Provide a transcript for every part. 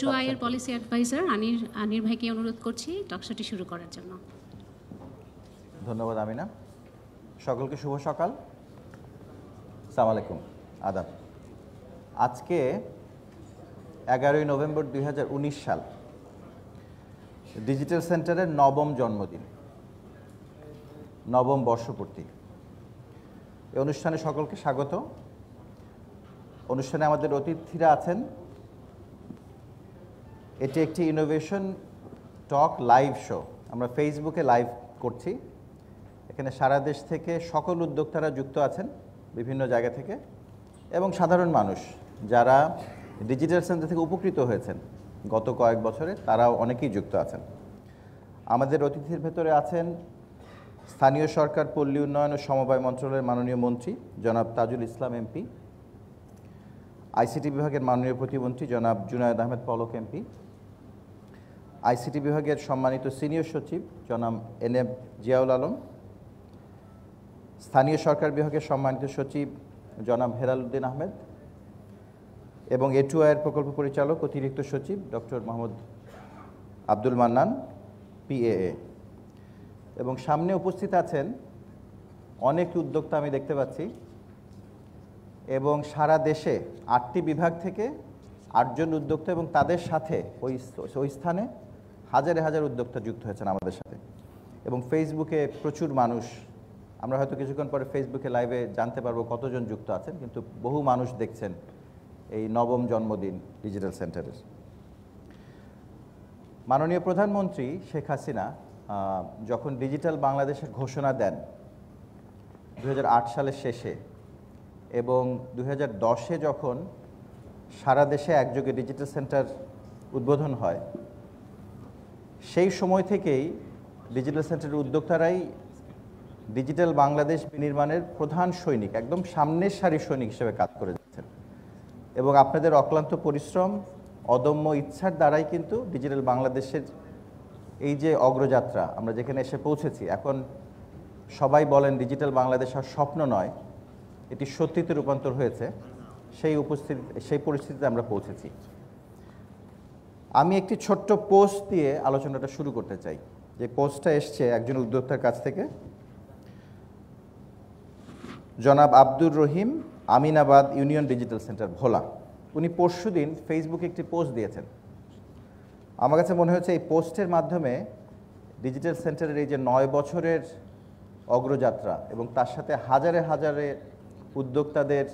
Two আচ্ছা। I এর policy adviser আনির আনির ভাইকে অনুরোধ করছি টকশোটি শুরু করার জন্য ধন্যবাদ আমিনা সকলকে শুভ সকাল সালাম আলাইকুম আদাব আজকে এগারোই নভেম্বর দুই সাল ডিজিটাল সেন্টারের নবম জন্মদিন নবম বর্ষপূর্তি এই অনুষ্ঠানে সকলকে স্বাগত অনুষ্ঠানে আমাদের অতিথিরা আছেন এটি একটি ইনোভেশন টক লাইভ শো আমরা ফেসবুকে লাইভ করছি এখানে সারা দেশ থেকে সকল উদ্যোক্তারা যুক্ত আছেন বিভিন্ন জায়গা থেকে এবং সাধারণ মানুষ যারা ডিজিটাল সেন্টার থেকে উপকৃত হয়েছেন গত কয়েক বছরে তারাও অনেকেই যুক্ত আছেন আমাদের অতিথির ভেতরে আছেন স্থানীয় সরকার পল্লী উন্নয়ন ও সমবায় মন্ত্রণালয়ের মাননীয় মন্ত্রী জনাব তাজুল ইসলাম এমপি আইসিটি বিভাগের মাননীয় প্রতিমন্ত্রী জনাব জুনায়দ আহমেদ পলক এমপি আইসিটি বিভাগের সম্মানিত সিনিয়র সচিব জনাম এন এম জিয়াউল আলম স্থানীয় সরকার বিভাগের সম্মানিত সচিব জনাব হেরালুদ্দিন আহমেদ এবং এটুআইয়ের প্রকল্প পরিচালক অতিরিক্ত সচিব ডক্টর মোহাম্মদ আব্দুল মান্নান পিএএ এবং সামনে উপস্থিত আছেন অনেক উদ্যোক্তা আমি দেখতে পাচ্ছি এবং সারা দেশে আটটি বিভাগ থেকে আটজন উদ্যোক্তা এবং তাদের সাথে ওই ওই স্থানে হাজারে হাজার উদ্যোক্তা যুক্ত হয়েছেন আমাদের সাথে এবং ফেসবুকে প্রচুর মানুষ আমরা হয়তো কিছুক্ষণ পরে ফেসবুকে লাইভে জানতে পারবো কতজন যুক্ত আছেন কিন্তু বহু মানুষ দেখছেন এই নবম জন্মদিন ডিজিটাল সেন্টারের মাননীয় প্রধানমন্ত্রী শেখ হাসিনা যখন ডিজিটাল বাংলাদেশের ঘোষণা দেন দু সালের শেষে এবং দু দশে যখন সারা দেশে একযোগে ডিজিটাল সেন্টার উদ্বোধন হয় সেই সময় থেকেই ডিজিটাল সেন্টারের উদ্যোক্তারাই ডিজিটাল বাংলাদেশ বিনির্মাণের প্রধান সৈনিক একদম সামনের সারি সৈনিক হিসেবে কাজ করে যাচ্ছেন এবং আপনাদের অক্লান্ত পরিশ্রম অদম্য ইচ্ছার দ্বারাই কিন্তু ডিজিটাল বাংলাদেশের এই যে অগ্রযাত্রা আমরা যেখানে এসে পৌঁছেছি এখন সবাই বলেন ডিজিটাল বাংলাদেশ আর স্বপ্ন নয় এটি সত্যিতে রূপান্তর হয়েছে সেই উপস্থিতি সেই পরিস্থিতিতে আমরা পৌঁছেছি আমি একটি ছোট্ট পোস্ট দিয়ে আলোচনাটা শুরু করতে চাই যে পোস্টটা এসছে একজন উদ্যোক্তার কাছ থেকে জনাব Abdur Rahim Aminabad union digital centre Bhola উনি পরশু দিন ফেসবুকে একটি পোস্ট দিয়েছেন আমার কাছে মনে হচ্ছে এই পোস্টের মাধ্যমে ডিজিটাল সেন্টারের এই যে নয় বছরের অগ্রযাত্রা এবং তার সাথে হাজারে হাজারে উদ্যোক্তাদের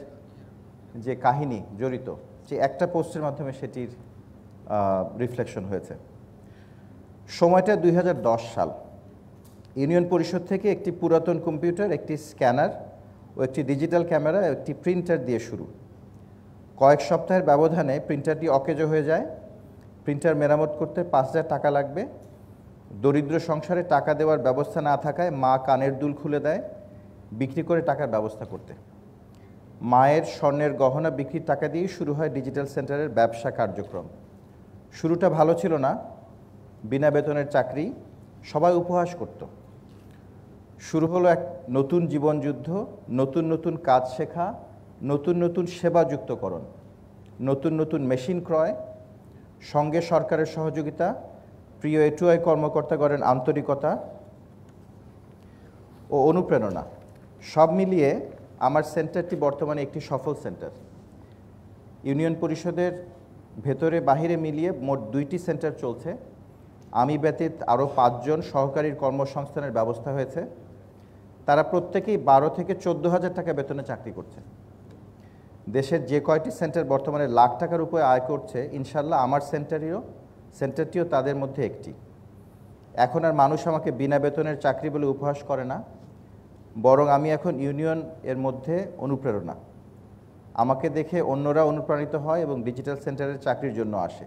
যে কাহিনী জড়িত যে একটা পোস্টের মাধ্যমে সেটির রিফ্লেকশন হয়েছে সময়টা দুই সাল ইউনিয়ন পরিষদ থেকে একটি পুরাতন কম্পিউটার একটি স্ক্যানার ও একটি ডিজিটাল ক্যামেরা একটি প্রিন্টার দিয়ে শুরু কয়েক সপ্তাহের ব্যবধানে প্রিন্টারটি অকেজো হয়ে যায় প্রিন্টার মেরামত করতে পাঁচ টাকা লাগবে দরিদ্র সংসারে টাকা দেওয়ার ব্যবস্থা না থাকায় মা কানের দুল খুলে দেয় বিক্রি করে টাকার ব্যবস্থা করতে মায়ের স্বর্ণের গহনা বিক্রির টাকা দিয়েই শুরু হয় ডিজিটাল সেন্টারের ব্যবসা কার্যক্রম শুরুটা ভালো ছিল না বিনা বেতনের চাকরি সবাই উপহাস করত শুরু হলো এক নতুন জীবনযুদ্ধ নতুন নতুন কাজ শেখা নতুন নতুন সেবা যুক্তকরণ নতুন নতুন মেশিন ক্রয় সঙ্গে সরকারের সহযোগিতা প্রিয় এটুআই করেন আন্তরিকতা ও অনুপ্রেরণা সব মিলিয়ে আমার সেন্টারটি বর্তমানে একটি সফল সেন্টার ইউনিয়ন পরিষদের ভেতরে বাহিরে মিলিয়ে মোট দুইটি সেন্টার চলছে আমি ব্যতীত আরও পাঁচজন সহকারীর কর্মসংস্থানের ব্যবস্থা হয়েছে তারা প্রত্যেকেই বারো থেকে চোদ্দো হাজার টাকা বেতনে চাকরি করছে দেশের যে কয়টি সেন্টার বর্তমানে লাখ টাকার উপরে আয় করছে ইনশাল্লাহ আমার সেন্টারিও সেন্টারটিও তাদের মধ্যে একটি এখন আর মানুষ আমাকে বিনা বেতনের চাকরি বলে উপহাস করে না বরং আমি এখন ইউনিয়ন এর মধ্যে অনুপ্রেরণা আমাকে দেখে অন্যরা অনুপ্রাণিত হয় এবং ডিজিটাল সেন্টারের চাকরির জন্য আসে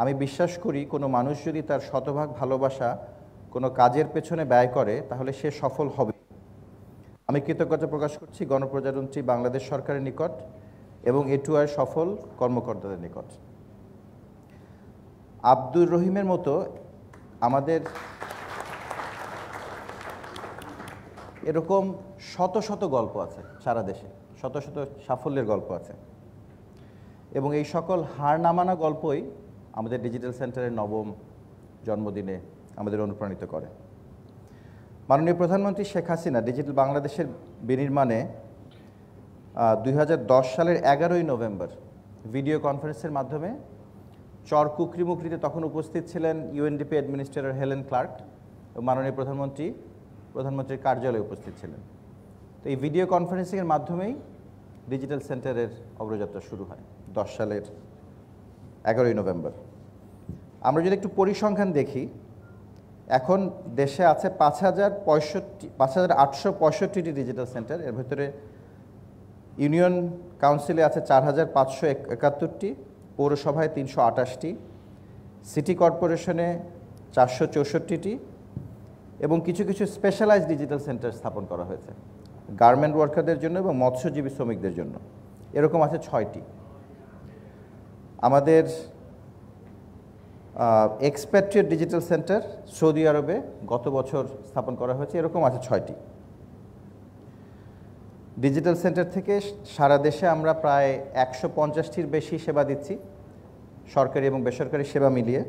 আমি বিশ্বাস করি কোনো মানুষ যদি তার শতভাগ ভালোবাসা কোনো কাজের পেছনে ব্যয় করে তাহলে সে সফল হবে আমি কৃতজ্ঞতা প্রকাশ করছি গণপ্রজাতন্ত্রী বাংলাদেশ সরকারের নিকট এবং আর সফল কর্মকর্তাদের নিকট আব্দুর রহিমের মতো আমাদের এরকম শত শত গল্প আছে সারা দেশে শত শত সাফল্যের গল্প আছে এবং এই সকল হার নামানা গল্পই আমাদের ডিজিটাল সেন্টারের নবম জন্মদিনে আমাদের অনুপ্রাণিত করে মাননীয় প্রধানমন্ত্রী শেখ হাসিনা ডিজিটাল বাংলাদেশের বিনির্মাণে দুই সালের এগারোই নভেম্বর ভিডিও কনফারেন্সের মাধ্যমে চর কুকরিমুকরিতে তখন উপস্থিত ছিলেন ইউএনডিপি অ্যাডমিনিস্ট্রেটর হেলেন ক্লার্ক এবং মাননীয় প্রধানমন্ত্রী প্রধানমন্ত্রীর কার্যালয়ে উপস্থিত ছিলেন তো এই ভিডিও কনফারেন্সিংয়ের মাধ্যমেই ডিজিটাল সেন্টারের অগ্রযাত্রা শুরু হয় দশ সালের এগারোই নভেম্বর আমরা যদি একটু পরিসংখ্যান দেখি এখন দেশে আছে পাঁচ হাজার পঁয়ষট্টি পাঁচ হাজার আটশো পঁয়ষট্টিটি ডিজিটাল সেন্টার এর ভেতরে ইউনিয়ন কাউন্সিলে আছে চার হাজার পাঁচশো একাত্তরটি পৌরসভায় তিনশো আটাশটি সিটি কর্পোরেশনে চারশো চৌষট্টিটি এবং কিছু কিছু স্পেশালাইজ ডিজিটাল সেন্টার স্থাপন করা হয়েছে গার্মেন্ট ওয়ার্কারদের জন্য এবং মৎস্যজীবী শ্রমিকদের জন্য এরকম আছে ছয়টি আমাদের এক্সপ্যাট্রিয়েট ডিজিটাল সেন্টার সৌদি আরবে গত বছর স্থাপন করা হয়েছে এরকম আছে ছয়টি ডিজিটাল সেন্টার থেকে সারা দেশে আমরা প্রায় একশো পঞ্চাশটির বেশি সেবা দিচ্ছি সরকারি এবং বেসরকারি সেবা মিলিয়ে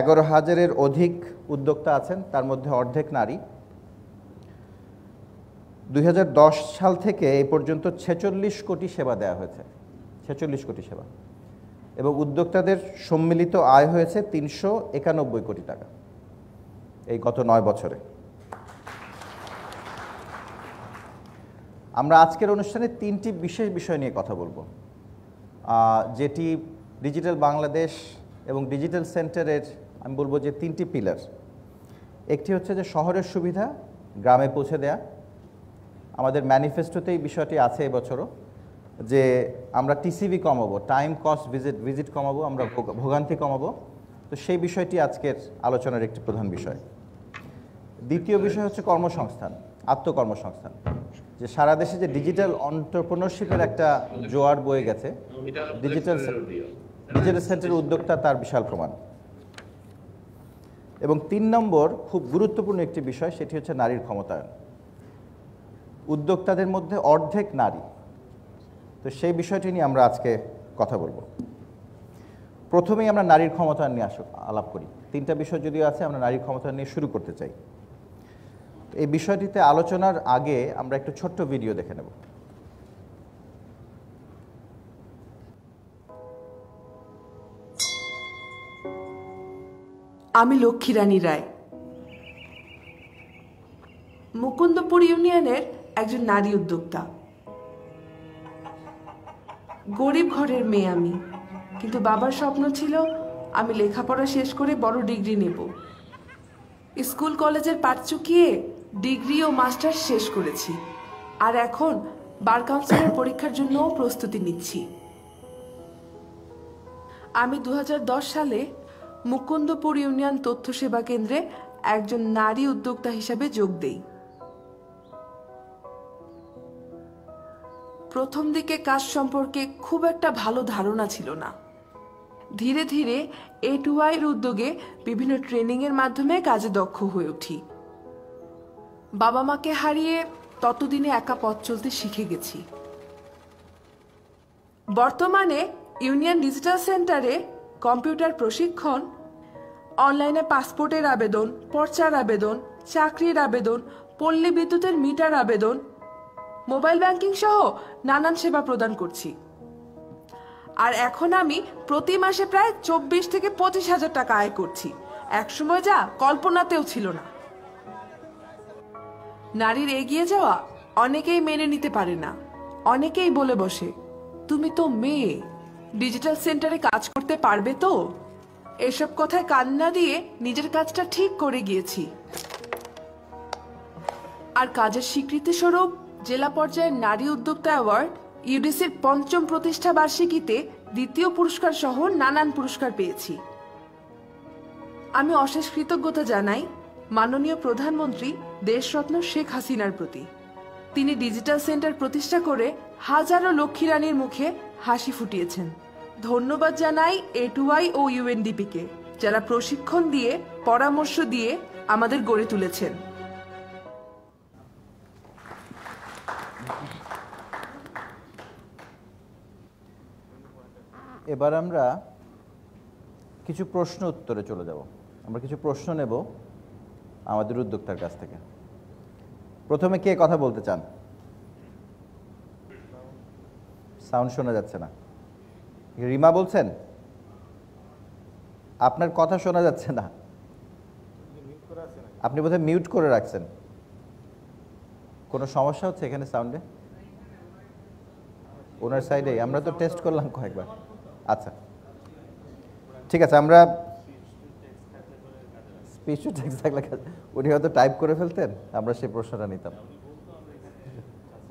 এগারো হাজারের অধিক উদ্যোক্তা আছেন তার মধ্যে অর্ধেক নারী দুই সাল থেকে এই পর্যন্ত ছেচল্লিশ কোটি সেবা দেওয়া হয়েছে ছেচল্লিশ কোটি সেবা এবং উদ্যোক্তাদের সম্মিলিত আয় হয়েছে তিনশো একানব্বই কোটি টাকা এই গত নয় বছরে আমরা আজকের অনুষ্ঠানে তিনটি বিশেষ বিষয় নিয়ে কথা বলবো যেটি ডিজিটাল বাংলাদেশ এবং ডিজিটাল সেন্টারের আমি বলবো যে তিনটি পিলার একটি হচ্ছে যে শহরের সুবিধা গ্রামে পৌঁছে দেয়া আমাদের ম্যানিফেস্টোতে এই বিষয়টি আছে এবছরও যে আমরা টিসিবি কমাবো টাইম কস্ট ভিজিট ভিজিট কমাবো আমরা ভোগান্তি কমাবো তো সেই বিষয়টি আজকের আলোচনার একটি প্রধান বিষয় দ্বিতীয় বিষয় হচ্ছে কর্মসংস্থান আত্মকর্মসংস্থান যে সারা দেশে যে ডিজিটাল অন্টারপ্রনারশিপের একটা জোয়ার বয়ে গেছে ডিজিটাল ডিজিটাল সেন্টারের উদ্যোক্তা তার বিশাল প্রমাণ এবং তিন নম্বর খুব গুরুত্বপূর্ণ একটি বিষয় সেটি হচ্ছে নারীর ক্ষমতায়ন উদ্যোক্তাদের মধ্যে অর্ধেক নারী তো সেই বিষয়টি নিয়ে আমরা আজকে কথা বলবো প্রথমেই আমরা নারীর ক্ষমতা নিয়ে আস আলাপ করি তিনটা বিষয় যদিও আছে আমরা নারীর ক্ষমতা নিয়ে শুরু করতে চাই এই বিষয়টিতে আলোচনার আগে আমরা একটু ছোট্ট ভিডিও দেখে নেব আমি লক্ষ্মী রানী রায় মুকুন্দপুর ইউনিয়নের একজন নারী উদ্যোক্তা গরিব ঘরের মেয়ে আমি কিন্তু বাবার স্বপ্ন ছিল আমি লেখাপড়া শেষ করে বড় ডিগ্রি নেব স্কুল কলেজের পাট চুকিয়ে ডিগ্রি ও মাস্টার্স শেষ করেছি আর এখন বার কাউন্সিলের পরীক্ষার জন্যও প্রস্তুতি নিচ্ছি আমি দু সালে মুকুন্দপুর ইউনিয়ন তথ্য সেবা কেন্দ্রে একজন নারী উদ্যোক্তা হিসাবে যোগ দেই প্রথম দিকে কাজ সম্পর্কে খুব একটা ভালো ধারণা ছিল না ধীরে ধীরে এ টুয়াইয়ের উদ্যোগে বিভিন্ন ট্রেনিংয়ের মাধ্যমে কাজে দক্ষ হয়ে উঠি বাবা মাকে হারিয়ে ততদিনে একা পথ চলতে শিখে গেছি বর্তমানে ইউনিয়ন ডিজিটাল সেন্টারে কম্পিউটার প্রশিক্ষণ অনলাইনে পাসপোর্টের আবেদন পর্চার আবেদন চাকরির আবেদন পল্লী বিদ্যুতের মিটার আবেদন মোবাইল ব্যাংকিং সহ নানান সেবা প্রদান করছি আর এখন আমি প্রতি মাসে প্রায় চব্বিশ থেকে পঁচিশ হাজার টাকা আয় করছি একসময় যা কল্পনাতেও ছিল না নারীর এগিয়ে যাওয়া অনেকেই মেনে নিতে পারে না অনেকেই বলে বসে তুমি তো মেয়ে ডিজিটাল সেন্টারে কাজ করতে পারবে তো এসব কথায় কান না দিয়ে নিজের কাজটা ঠিক করে গিয়েছি আর কাজের স্বীকৃতি স্বরূপ জেলা পর্যায়ের নারী উদ্যোক্তা অ্যাওয়ার্ড ইউডিসির পঞ্চম প্রতিষ্ঠা বার্ষিকীতে দ্বিতীয় পুরস্কার সহ নানান পুরস্কার পেয়েছি আমি অশেষ কৃতজ্ঞতা জানাই মাননীয় প্রধানমন্ত্রী দেশরত্ন শেখ হাসিনার প্রতি তিনি ডিজিটাল সেন্টার প্রতিষ্ঠা করে হাজারো লক্ষ্মী রানীর মুখে হাসি ফুটিয়েছেন ধন্যবাদ জানাই এটুআই ও ইউএনডিপিকে যারা প্রশিক্ষণ দিয়ে পরামর্শ দিয়ে আমাদের গড়ে তুলেছেন এবার আমরা কিছু প্রশ্ন উত্তরে চলে যাব আমরা কিছু প্রশ্ন নেব আমাদের উদ্যোক্তার কাছ থেকে প্রথমে কে কথা বলতে চান সাউন্ড শোনা যাচ্ছে না রিমা বলছেন আপনার কথা শোনা যাচ্ছে না আপনি বোধহয় মিউট করে রাখছেন কোনো সমস্যা হচ্ছে এখানে সাউন্ডে ওনার সাইডে আমরা তো টেস্ট করলাম কয়েকবার আচ্ছা ঠিক আছে আমরা স্পিচ টু টেক্সট থাকলে উনি হয়তো টাইপ করে ফেলতেন আমরা সেই প্রশ্নটা নিতাম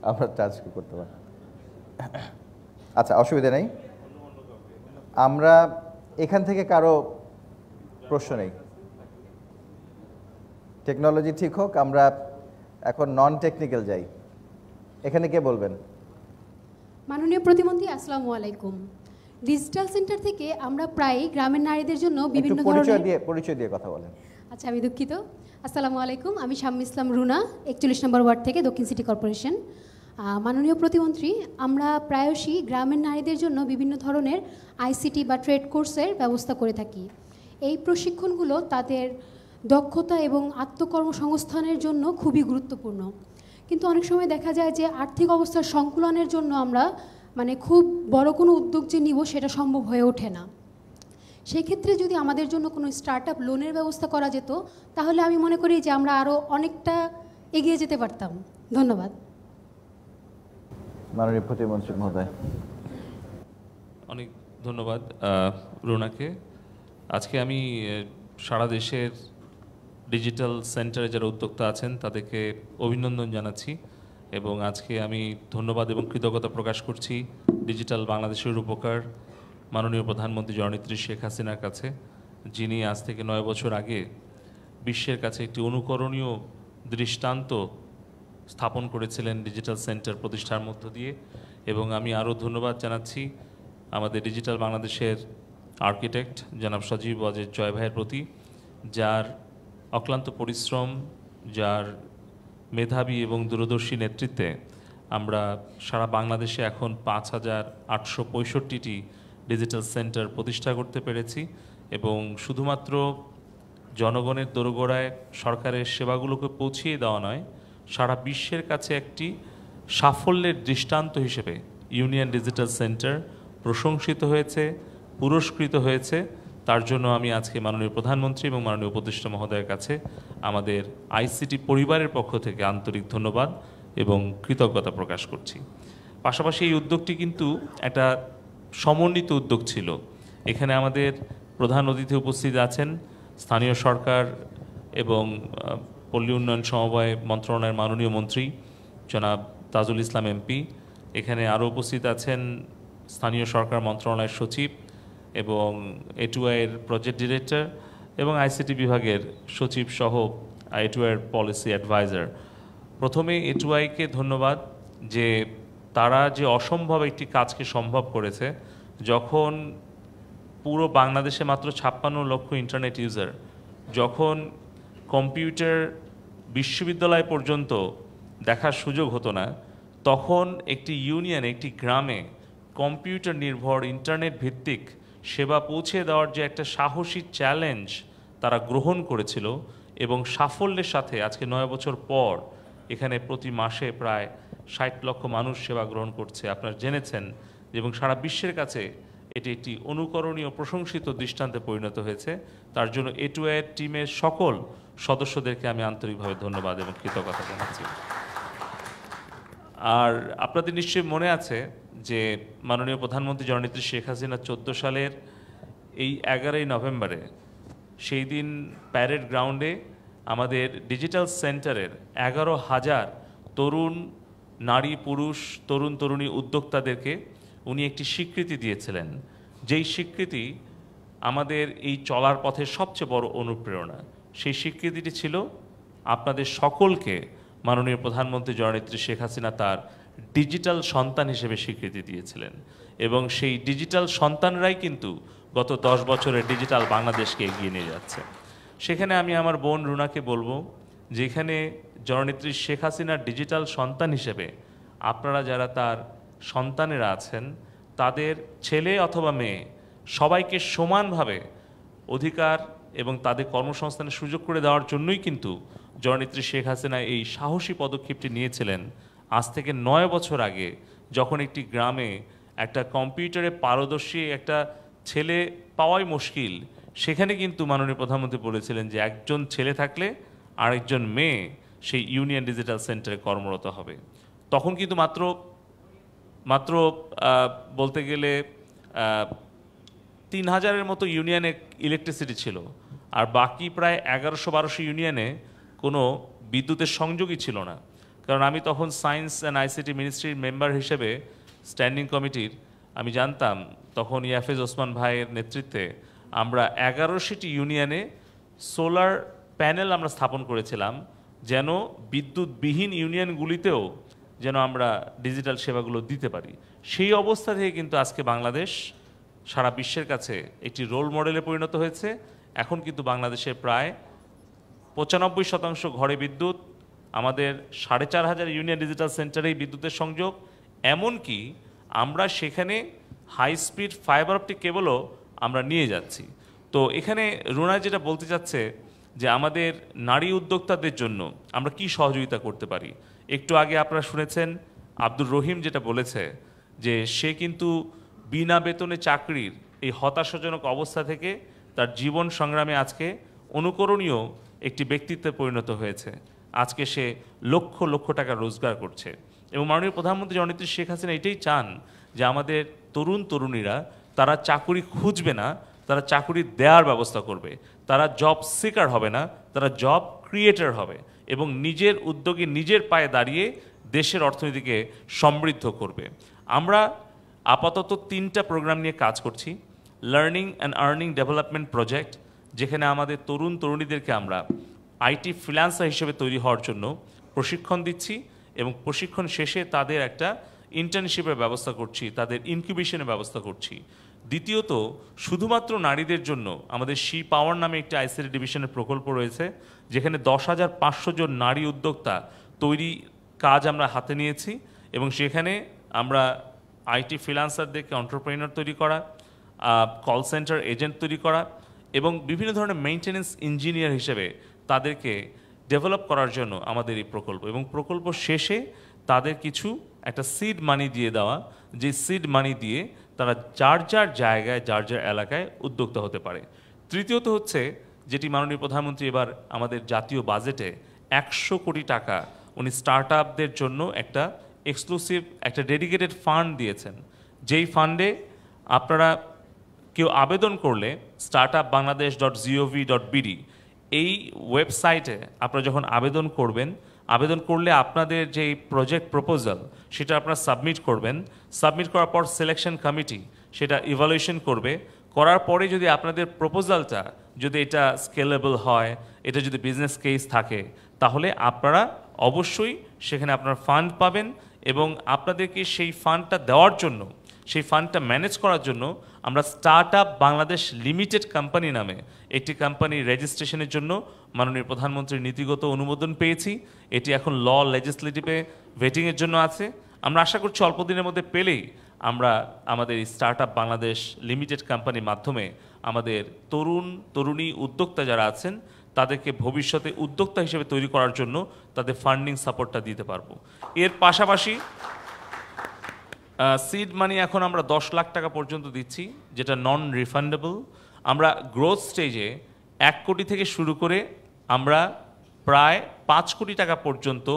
আমরা চার্জ করতে পারি আচ্ছা অসুবিধা নেই আমরা এখান থেকে কারো প্রশ্ন নেই টেকনোলজি ঠিক হোক আমরা এখন নন টেকনিক্যাল যাই এখানে কে বলবেন মাননীয় প্রতিমন্ত্রী আসসালামু আলাইকুম ডিজিটাল সেন্টার থেকে আমরা প্রায় গ্রামের নারীদের জন্য বিভিন্ন পরিচয় দিয়ে পরিচয় দিয়ে কথা বলেন আচ্ছা আমি দুঃখিত আসসালামু আলাইকুম আমি শাম ইসলাম রুনা একচল্লিশ নম্বর ওয়ার্ড থেকে দক্ষিণ সিটি কর্পোরেশন মাননীয় প্রতিমন্ত্রী আমরা প্রায়শই গ্রামের নারীদের জন্য বিভিন্ন ধরনের আইসিটি বা ট্রেড কোর্সের ব্যবস্থা করে থাকি এই প্রশিক্ষণগুলো তাদের দক্ষতা এবং আত্মকর্মসংস্থানের জন্য খুবই গুরুত্বপূর্ণ কিন্তু অনেক সময় দেখা যায় যে আর্থিক অবস্থার সংকুলনের জন্য আমরা মানে খুব বড় কোনো উদ্যোগ যে নিব সেটা সম্ভব হয়ে ওঠে না সেক্ষেত্রে যদি আমাদের জন্য কোনো স্টার্ট আপ লোনের ব্যবস্থা করা যেত তাহলে আমি মনে করি যে আমরা আরও অনেকটা এগিয়ে যেতে পারতাম ধন্যবাদ মাননীয় প্রতিমন্ত্রী মহোদয় অনেক ধন্যবাদ রোনাকে আজকে আমি সারা দেশের ডিজিটাল সেন্টারে যারা উদ্যোক্তা আছেন তাদেরকে অভিনন্দন জানাচ্ছি এবং আজকে আমি ধন্যবাদ এবং কৃতজ্ঞতা প্রকাশ করছি ডিজিটাল বাংলাদেশের উপকার মাননীয় প্রধানমন্ত্রী জননেত্রী শেখ হাসিনার কাছে যিনি আজ থেকে নয় বছর আগে বিশ্বের কাছে একটি অনুকরণীয় দৃষ্টান্ত স্থাপন করেছিলেন ডিজিটাল সেন্টার প্রতিষ্ঠার মধ্য দিয়ে এবং আমি আরও ধন্যবাদ জানাচ্ছি আমাদের ডিজিটাল বাংলাদেশের আর্কিটেক্ট জনাব সজীব ওয়াজেদ জয় ভাইয়ের প্রতি যার অক্লান্ত পরিশ্রম যার মেধাবী এবং দূরদর্শী নেতৃত্বে আমরা সারা বাংলাদেশে এখন পাঁচ হাজার আটশো পঁয়ষট্টিটি ডিজিটাল সেন্টার প্রতিষ্ঠা করতে পেরেছি এবং শুধুমাত্র জনগণের দোরগোড়ায় সরকারের সেবাগুলোকে পৌঁছিয়ে দেওয়া নয় সারা বিশ্বের কাছে একটি সাফল্যের দৃষ্টান্ত হিসেবে ইউনিয়ন ডিজিটাল সেন্টার প্রশংসিত হয়েছে পুরস্কৃত হয়েছে তার জন্য আমি আজকে মাননীয় প্রধানমন্ত্রী এবং মাননীয় উপদেষ্টা মহোদয়ের কাছে আমাদের আইসিটি পরিবারের পক্ষ থেকে আন্তরিক ধন্যবাদ এবং কৃতজ্ঞতা প্রকাশ করছি পাশাপাশি এই উদ্যোগটি কিন্তু একটা সমন্বিত উদ্যোগ ছিল এখানে আমাদের প্রধান অতিথি উপস্থিত আছেন স্থানীয় সরকার এবং পল্লী উন্নয়ন সমবায় মন্ত্রণালয়ের মাননীয় মন্ত্রী জনাব তাজুল ইসলাম এমপি এখানে আরও উপস্থিত আছেন স্থানীয় সরকার মন্ত্রণালয়ের সচিব এবং এটুআইয়ের প্রজেক্ট ডিরেক্টর এবং আইসিটি বিভাগের সচিব সহ আইটুআইয়ের পলিসি অ্যাডভাইজার প্রথমে এটুআইকে ধন্যবাদ যে তারা যে অসম্ভব একটি কাজকে সম্ভব করেছে যখন পুরো বাংলাদেশে মাত্র ছাপ্পান্ন লক্ষ ইন্টারনেট ইউজার যখন কম্পিউটার বিশ্ববিদ্যালয় পর্যন্ত দেখার সুযোগ হতো না তখন একটি ইউনিয়ন একটি গ্রামে কম্পিউটার নির্ভর ইন্টারনেট ভিত্তিক সেবা পৌঁছে দেওয়ার যে একটা সাহসী চ্যালেঞ্জ তারা গ্রহণ করেছিল এবং সাফল্যের সাথে আজকে নয় বছর পর এখানে প্রতি মাসে প্রায় ষাট লক্ষ মানুষ সেবা গ্রহণ করছে আপনারা জেনেছেন এবং সারা বিশ্বের কাছে এটি একটি অনুকরণীয় প্রশংসিত দৃষ্টান্তে পরিণত হয়েছে তার জন্য এ টু এর টিমের সকল সদস্যদেরকে আমি আন্তরিকভাবে ধন্যবাদ এবং কৃতজ্ঞতা জানাচ্ছি আর আপনাদের নিশ্চয়ই মনে আছে যে মাননীয় প্রধানমন্ত্রী জননেত্রী শেখ হাসিনা চোদ্দ সালের এই এগারোই নভেম্বরে সেই দিন প্যারেড গ্রাউন্ডে আমাদের ডিজিটাল সেন্টারের এগারো হাজার তরুণ নারী পুরুষ তরুণ তরুণী উদ্যোক্তাদেরকে উনি একটি স্বীকৃতি দিয়েছিলেন যেই স্বীকৃতি আমাদের এই চলার পথে সবচেয়ে বড় অনুপ্রেরণা সেই স্বীকৃতিটি ছিল আপনাদের সকলকে মাননীয় প্রধানমন্ত্রী জননেত্রী শেখ হাসিনা তার ডিজিটাল সন্তান হিসেবে স্বীকৃতি দিয়েছিলেন এবং সেই ডিজিটাল সন্তানরাই কিন্তু গত দশ বছরে ডিজিটাল বাংলাদেশকে এগিয়ে নিয়ে যাচ্ছে সেখানে আমি আমার বোন রুনাকে বলবো যেখানে জননেত্রী শেখ হাসিনার ডিজিটাল সন্তান হিসেবে আপনারা যারা তার সন্তানেরা আছেন তাদের ছেলে অথবা মেয়ে সবাইকে সমানভাবে অধিকার এবং তাদের কর্মসংস্থানের সুযোগ করে দেওয়ার জন্যই কিন্তু জননেত্রী শেখ হাসিনা এই সাহসী পদক্ষেপটি নিয়েছিলেন আজ থেকে নয় বছর আগে যখন একটি গ্রামে একটা কম্পিউটারে পারদর্শী একটা ছেলে পাওয়াই মুশকিল সেখানে কিন্তু মাননীয় প্রধানমন্ত্রী বলেছিলেন যে একজন ছেলে থাকলে আরেকজন মেয়ে সেই ইউনিয়ন ডিজিটাল সেন্টারে কর্মরত হবে তখন কিন্তু মাত্র মাত্র বলতে গেলে তিন হাজারের মতো ইউনিয়নে ইলেকট্রিসিটি ছিল আর বাকি প্রায় এগারোশো বারোশো ইউনিয়নে কোনো বিদ্যুতের সংযোগই ছিল না কারণ আমি তখন সায়েন্স অ্যান্ড আইসিটি মিনিস্ট্রির মেম্বার হিসেবে স্ট্যান্ডিং কমিটির আমি জানতাম তখন ইয়াফেজ ওসমান ভাইয়ের নেতৃত্বে আমরা এগারোশিটি ইউনিয়নে সোলার প্যানেল আমরা স্থাপন করেছিলাম যেন বিদ্যুৎবিহীন ইউনিয়নগুলিতেও যেন আমরা ডিজিটাল সেবাগুলো দিতে পারি সেই অবস্থা থেকে কিন্তু আজকে বাংলাদেশ সারা বিশ্বের কাছে একটি রোল মডেলে পরিণত হয়েছে এখন কিন্তু বাংলাদেশে প্রায় পঁচানব্বই শতাংশ ঘরে বিদ্যুৎ আমাদের সাড়ে চার হাজার ইউনিয়ন ডিজিটাল সেন্টারেই বিদ্যুতের সংযোগ এমনকি আমরা সেখানে হাই স্পিড ফাইবার অপটিক কেবলও আমরা নিয়ে যাচ্ছি তো এখানে রুনা যেটা বলতে চাচ্ছে যে আমাদের নারী উদ্যোক্তাদের জন্য আমরা কি সহযোগিতা করতে পারি একটু আগে আপনারা শুনেছেন আব্দুর রহিম যেটা বলেছে যে সে কিন্তু বিনা বেতনে চাকরির এই হতাশাজনক অবস্থা থেকে তার জীবন সংগ্রামে আজকে অনুকরণীয় একটি ব্যক্তিত্বে পরিণত হয়েছে আজকে সে লক্ষ লক্ষ টাকা রোজগার করছে এবং মাননীয় প্রধানমন্ত্রী জননেত্রী শেখ হাসিনা এটাই চান যে আমাদের তরুণ তরুণীরা তারা চাকুরি খুঁজবে না তারা চাকুরি দেওয়ার ব্যবস্থা করবে তারা জব সিকার হবে না তারা জব ক্রিয়েটার হবে এবং নিজের উদ্যোগে নিজের পায়ে দাঁড়িয়ে দেশের অর্থনীতিকে সমৃদ্ধ করবে আমরা আপাতত তিনটা প্রোগ্রাম নিয়ে কাজ করছি learning and earning development project যেখানে আমাদের তরুণ তরুণীদেরকে আমরা আইটি ফ্রিল্যান্সার হিসেবে তৈরি হওয়ার জন্য প্রশিক্ষণ দিচ্ছি এবং প্রশিক্ষণ শেষে তাদের একটা ইন্টার্নশিপের ব্যবস্থা করছি তাদের ইনকিউবেশনের ব্যবস্থা করছি দ্বিতীয়ত শুধুমাত্র নারীদের জন্য আমাদের শি পাওয়ার নামে একটি আইসিডি ডিভিশনের প্রকল্প রয়েছে যেখানে দশ হাজার পাঁচশো জন নারী উদ্যোক্তা তৈরি কাজ আমরা হাতে নিয়েছি এবং সেখানে আমরা আইটি ফ্রিলান্সারদেরকে অন্টারপ্রেনার তৈরি করা কল সেন্টার এজেন্ট তৈরি করা এবং বিভিন্ন ধরনের মেনটেন্যান্স ইঞ্জিনিয়ার হিসেবে তাদেরকে ডেভেলপ করার জন্য আমাদের এই প্রকল্প এবং প্রকল্প শেষে তাদের কিছু একটা সিড মানি দিয়ে দেওয়া যে সিড মানি দিয়ে তারা যার যার জায়গায় যার যার এলাকায় উদ্যোক্তা হতে পারে তৃতীয়ত হচ্ছে যেটি মাননীয় প্রধানমন্ত্রী এবার আমাদের জাতীয় বাজেটে একশো কোটি টাকা উনি স্টার্ট আপদের জন্য একটা এক্সক্লুসিভ একটা ডেডিকেটেড ফান্ড দিয়েছেন যেই ফান্ডে আপনারা কেউ আবেদন করলে start up Bangladesh dot gov dot BD এই ওয়েবসাইটে আপনারা যখন আবেদন করবেন আবেদন করলে আপনাদের যে প্রজেক্ট প্রপোজাল সেটা আপনারা সাবমিট করবেন সাবমিট করার পর সিলেকশন কমিটি সেটা ইভালুয়েশন করবে করার পরে যদি আপনাদের প্রপোজালটা যদি এটা স্কেলেবল হয় এটা যদি বিজনেস কেস থাকে তাহলে আপনারা অবশ্যই সেখানে আপনার ফান্ড পাবেন এবং আপনাদেরকে সেই ফান্ডটা দেওয়ার জন্য সেই ফান্ডটা ম্যানেজ করার জন্য আমরা স্টার্ট বাংলাদেশ লিমিটেড কোম্পানি নামে একটি কোম্পানির রেজিস্ট্রেশনের জন্য মাননীয় প্রধানমন্ত্রীর নীতিগত অনুমোদন পেয়েছি এটি এখন ল লেজিসলেটিভে ভেটিংয়ের জন্য আছে আমরা আশা করছি অল্প দিনের মধ্যে পেলেই আমরা আমাদের এই স্টার্ট বাংলাদেশ লিমিটেড কোম্পানির মাধ্যমে আমাদের তরুণ তরুণী উদ্যোক্তা যারা আছেন তাদেরকে ভবিষ্যতে উদ্যোক্তা হিসেবে তৈরি করার জন্য তাদের ফান্ডিং সাপোর্টটা দিতে পারবো এর পাশাপাশি সিড মানি এখন আমরা দশ লাখ টাকা পর্যন্ত দিচ্ছি যেটা নন রিফান্ডেবল আমরা গ্রোথ স্টেজে এক কোটি থেকে শুরু করে আমরা প্রায় পাঁচ কোটি টাকা পর্যন্ত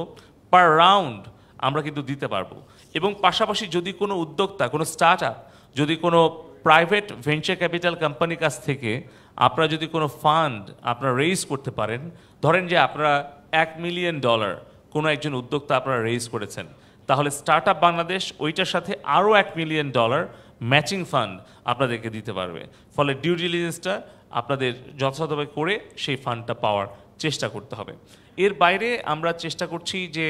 পার রাউন্ড আমরা কিন্তু দিতে পারবো এবং পাশাপাশি যদি কোনো উদ্যোক্তা কোনো স্টার্ট আপ যদি কোনো প্রাইভেট ভেঞ্চার ক্যাপিটাল কোম্পানির কাছ থেকে আপনারা যদি কোনো ফান্ড আপনারা রেইজ করতে পারেন ধরেন যে আপনারা এক মিলিয়ন ডলার কোনো একজন উদ্যোক্তা আপনারা রেইজ করেছেন তাহলে স্টার্ট বাংলাদেশ ওইটার সাথে আরও এক মিলিয়ন ডলার ম্যাচিং ফান্ড আপনাদেরকে দিতে পারবে ফলে ডিউ ডিলিজেন্সটা আপনাদের যথাযথভাবে করে সেই ফান্ডটা পাওয়ার চেষ্টা করতে হবে এর বাইরে আমরা চেষ্টা করছি যে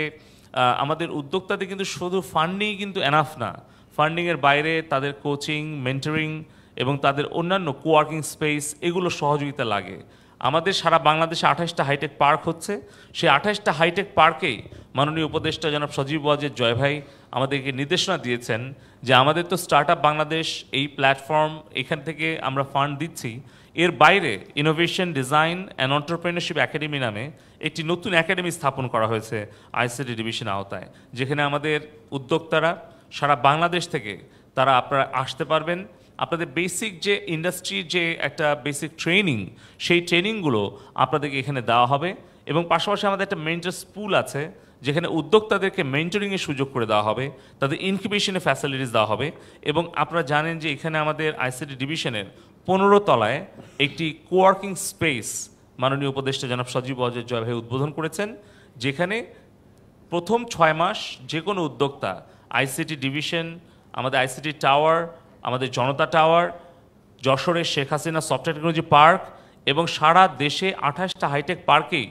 আমাদের উদ্যোক্তাদের কিন্তু শুধু ফান্ডিং কিন্তু এনাফ না ফান্ডিংয়ের বাইরে তাদের কোচিং মেন্টারিং এবং তাদের অন্যান্য কোয়ার্কিং স্পেস এগুলো সহযোগিতা লাগে আমাদের সারা বাংলাদেশে আঠাশটা হাইটেক পার্ক হচ্ছে সেই আঠাশটা হাইটেক পার্কেই মাননীয় উপদেষ্টা জনাব সজীব ওয়াজের জয় ভাই আমাদেরকে নির্দেশনা দিয়েছেন যে আমাদের তো স্টার্ট বাংলাদেশ এই প্ল্যাটফর্ম এখান থেকে আমরা ফান্ড দিচ্ছি এর বাইরে innovation design and entrepreneurship academy নামে একটি নতুন একাডেমি স্থাপন করা হয়েছে আইসিডি ডিভিশন আওতায় যেখানে আমাদের উদ্যোক্তারা সারা বাংলাদেশ থেকে তারা আপনারা আসতে পারবেন আপনাদের বেসিক যে ইন্ডাস্ট্রি যে একটা বেসিক ট্রেনিং সেই ট্রেনিংগুলো আপনাদেরকে এখানে দেওয়া হবে এবং পাশাপাশি আমাদের একটা মেন্টার্স পুল আছে যেখানে উদ্যোক্তাদেরকে মেন্টরিংয়ের সুযোগ করে দেওয়া হবে তাদের ইনকিউবেশনের ফ্যাসিলিটিস দেওয়া হবে এবং আপনারা জানেন যে এখানে আমাদের আইসিটি ডিভিশনের পনেরো তলায় একটি কোয়ার্কিং স্পেস মাননীয় উপদেষ্টা জনাব সজীব অজয় জয় ভাই উদ্বোধন করেছেন যেখানে প্রথম ছয় মাস যে কোনো উদ্যোক্তা আইসিটি ডিভিশন আমাদের আইসিটি টাওয়ার আমাদের জনতা টাওয়ার যশোরের Sheikh Hasina software technology park এবং সারা দেশে আঠাশটা হাইটেক পার্কেই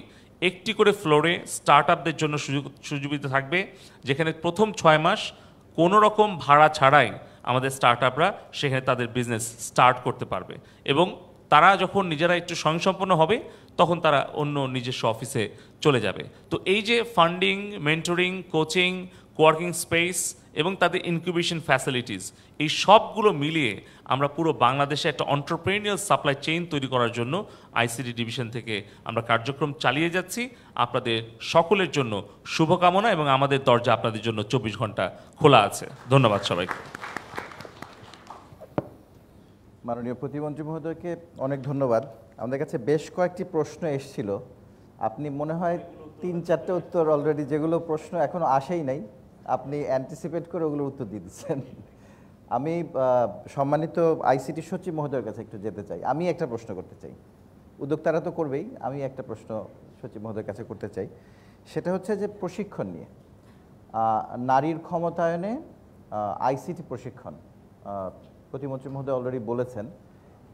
একটি করে ফ্লোরে স্টার্ট আপদের জন্য সুযোগ সুযোগিতা থাকবে যেখানে প্রথম ছয় মাস কোনো রকম ভাড়া ছাড়াই আমাদের স্টার্ট আপরা সেখানে তাদের বিজনেস স্টার্ট করতে পারবে এবং তারা যখন নিজেরা একটু স্বয়ংসম্পন্ন হবে তখন তারা অন্য নিজস্ব অফিসে চলে যাবে তো এই যে funding mentoring coaching coworking space এবং তাদের ইনকিউবেশন ফ্যাসিলিটিস এই সবগুলো মিলিয়ে আমরা পুরো বাংলাদেশে একটা অন্টারপ্রেনিয়াল সাপ্লাই চেইন তৈরি করার জন্য আইসিডি ডিভিশন থেকে আমরা কার্যক্রম চালিয়ে যাচ্ছি আপনাদের সকলের জন্য শুভকামনা এবং আমাদের দরজা আপনাদের জন্য চব্বিশ ঘন্টা খোলা আছে ধন্যবাদ সবাইকে মাননীয় প্রতিমন্ত্রী মহোদয়কে অনেক ধন্যবাদ আমাদের কাছে বেশ কয়েকটি প্রশ্ন এসছিল আপনি মনে হয় তিন চারটে উত্তর অলরেডি যেগুলো প্রশ্ন এখনও আসেই নাই আপনি অ্যান্টিসিপেট করে ওগুলোর উত্তর দিয়ে দিচ্ছেন আমি সম্মানিত আইসিটি সচিব মহোদয়ের কাছে একটু যেতে চাই আমি একটা প্রশ্ন করতে চাই উদ্যোক্তারা তো করবেই আমি একটা প্রশ্ন সচিব মহোদয়ের কাছে করতে চাই সেটা হচ্ছে যে প্রশিক্ষণ নিয়ে নারীর ক্ষমতায়নে আইসিটি প্রশিক্ষণ প্রতিমন্ত্রী মহোদয় অলরেডি বলেছেন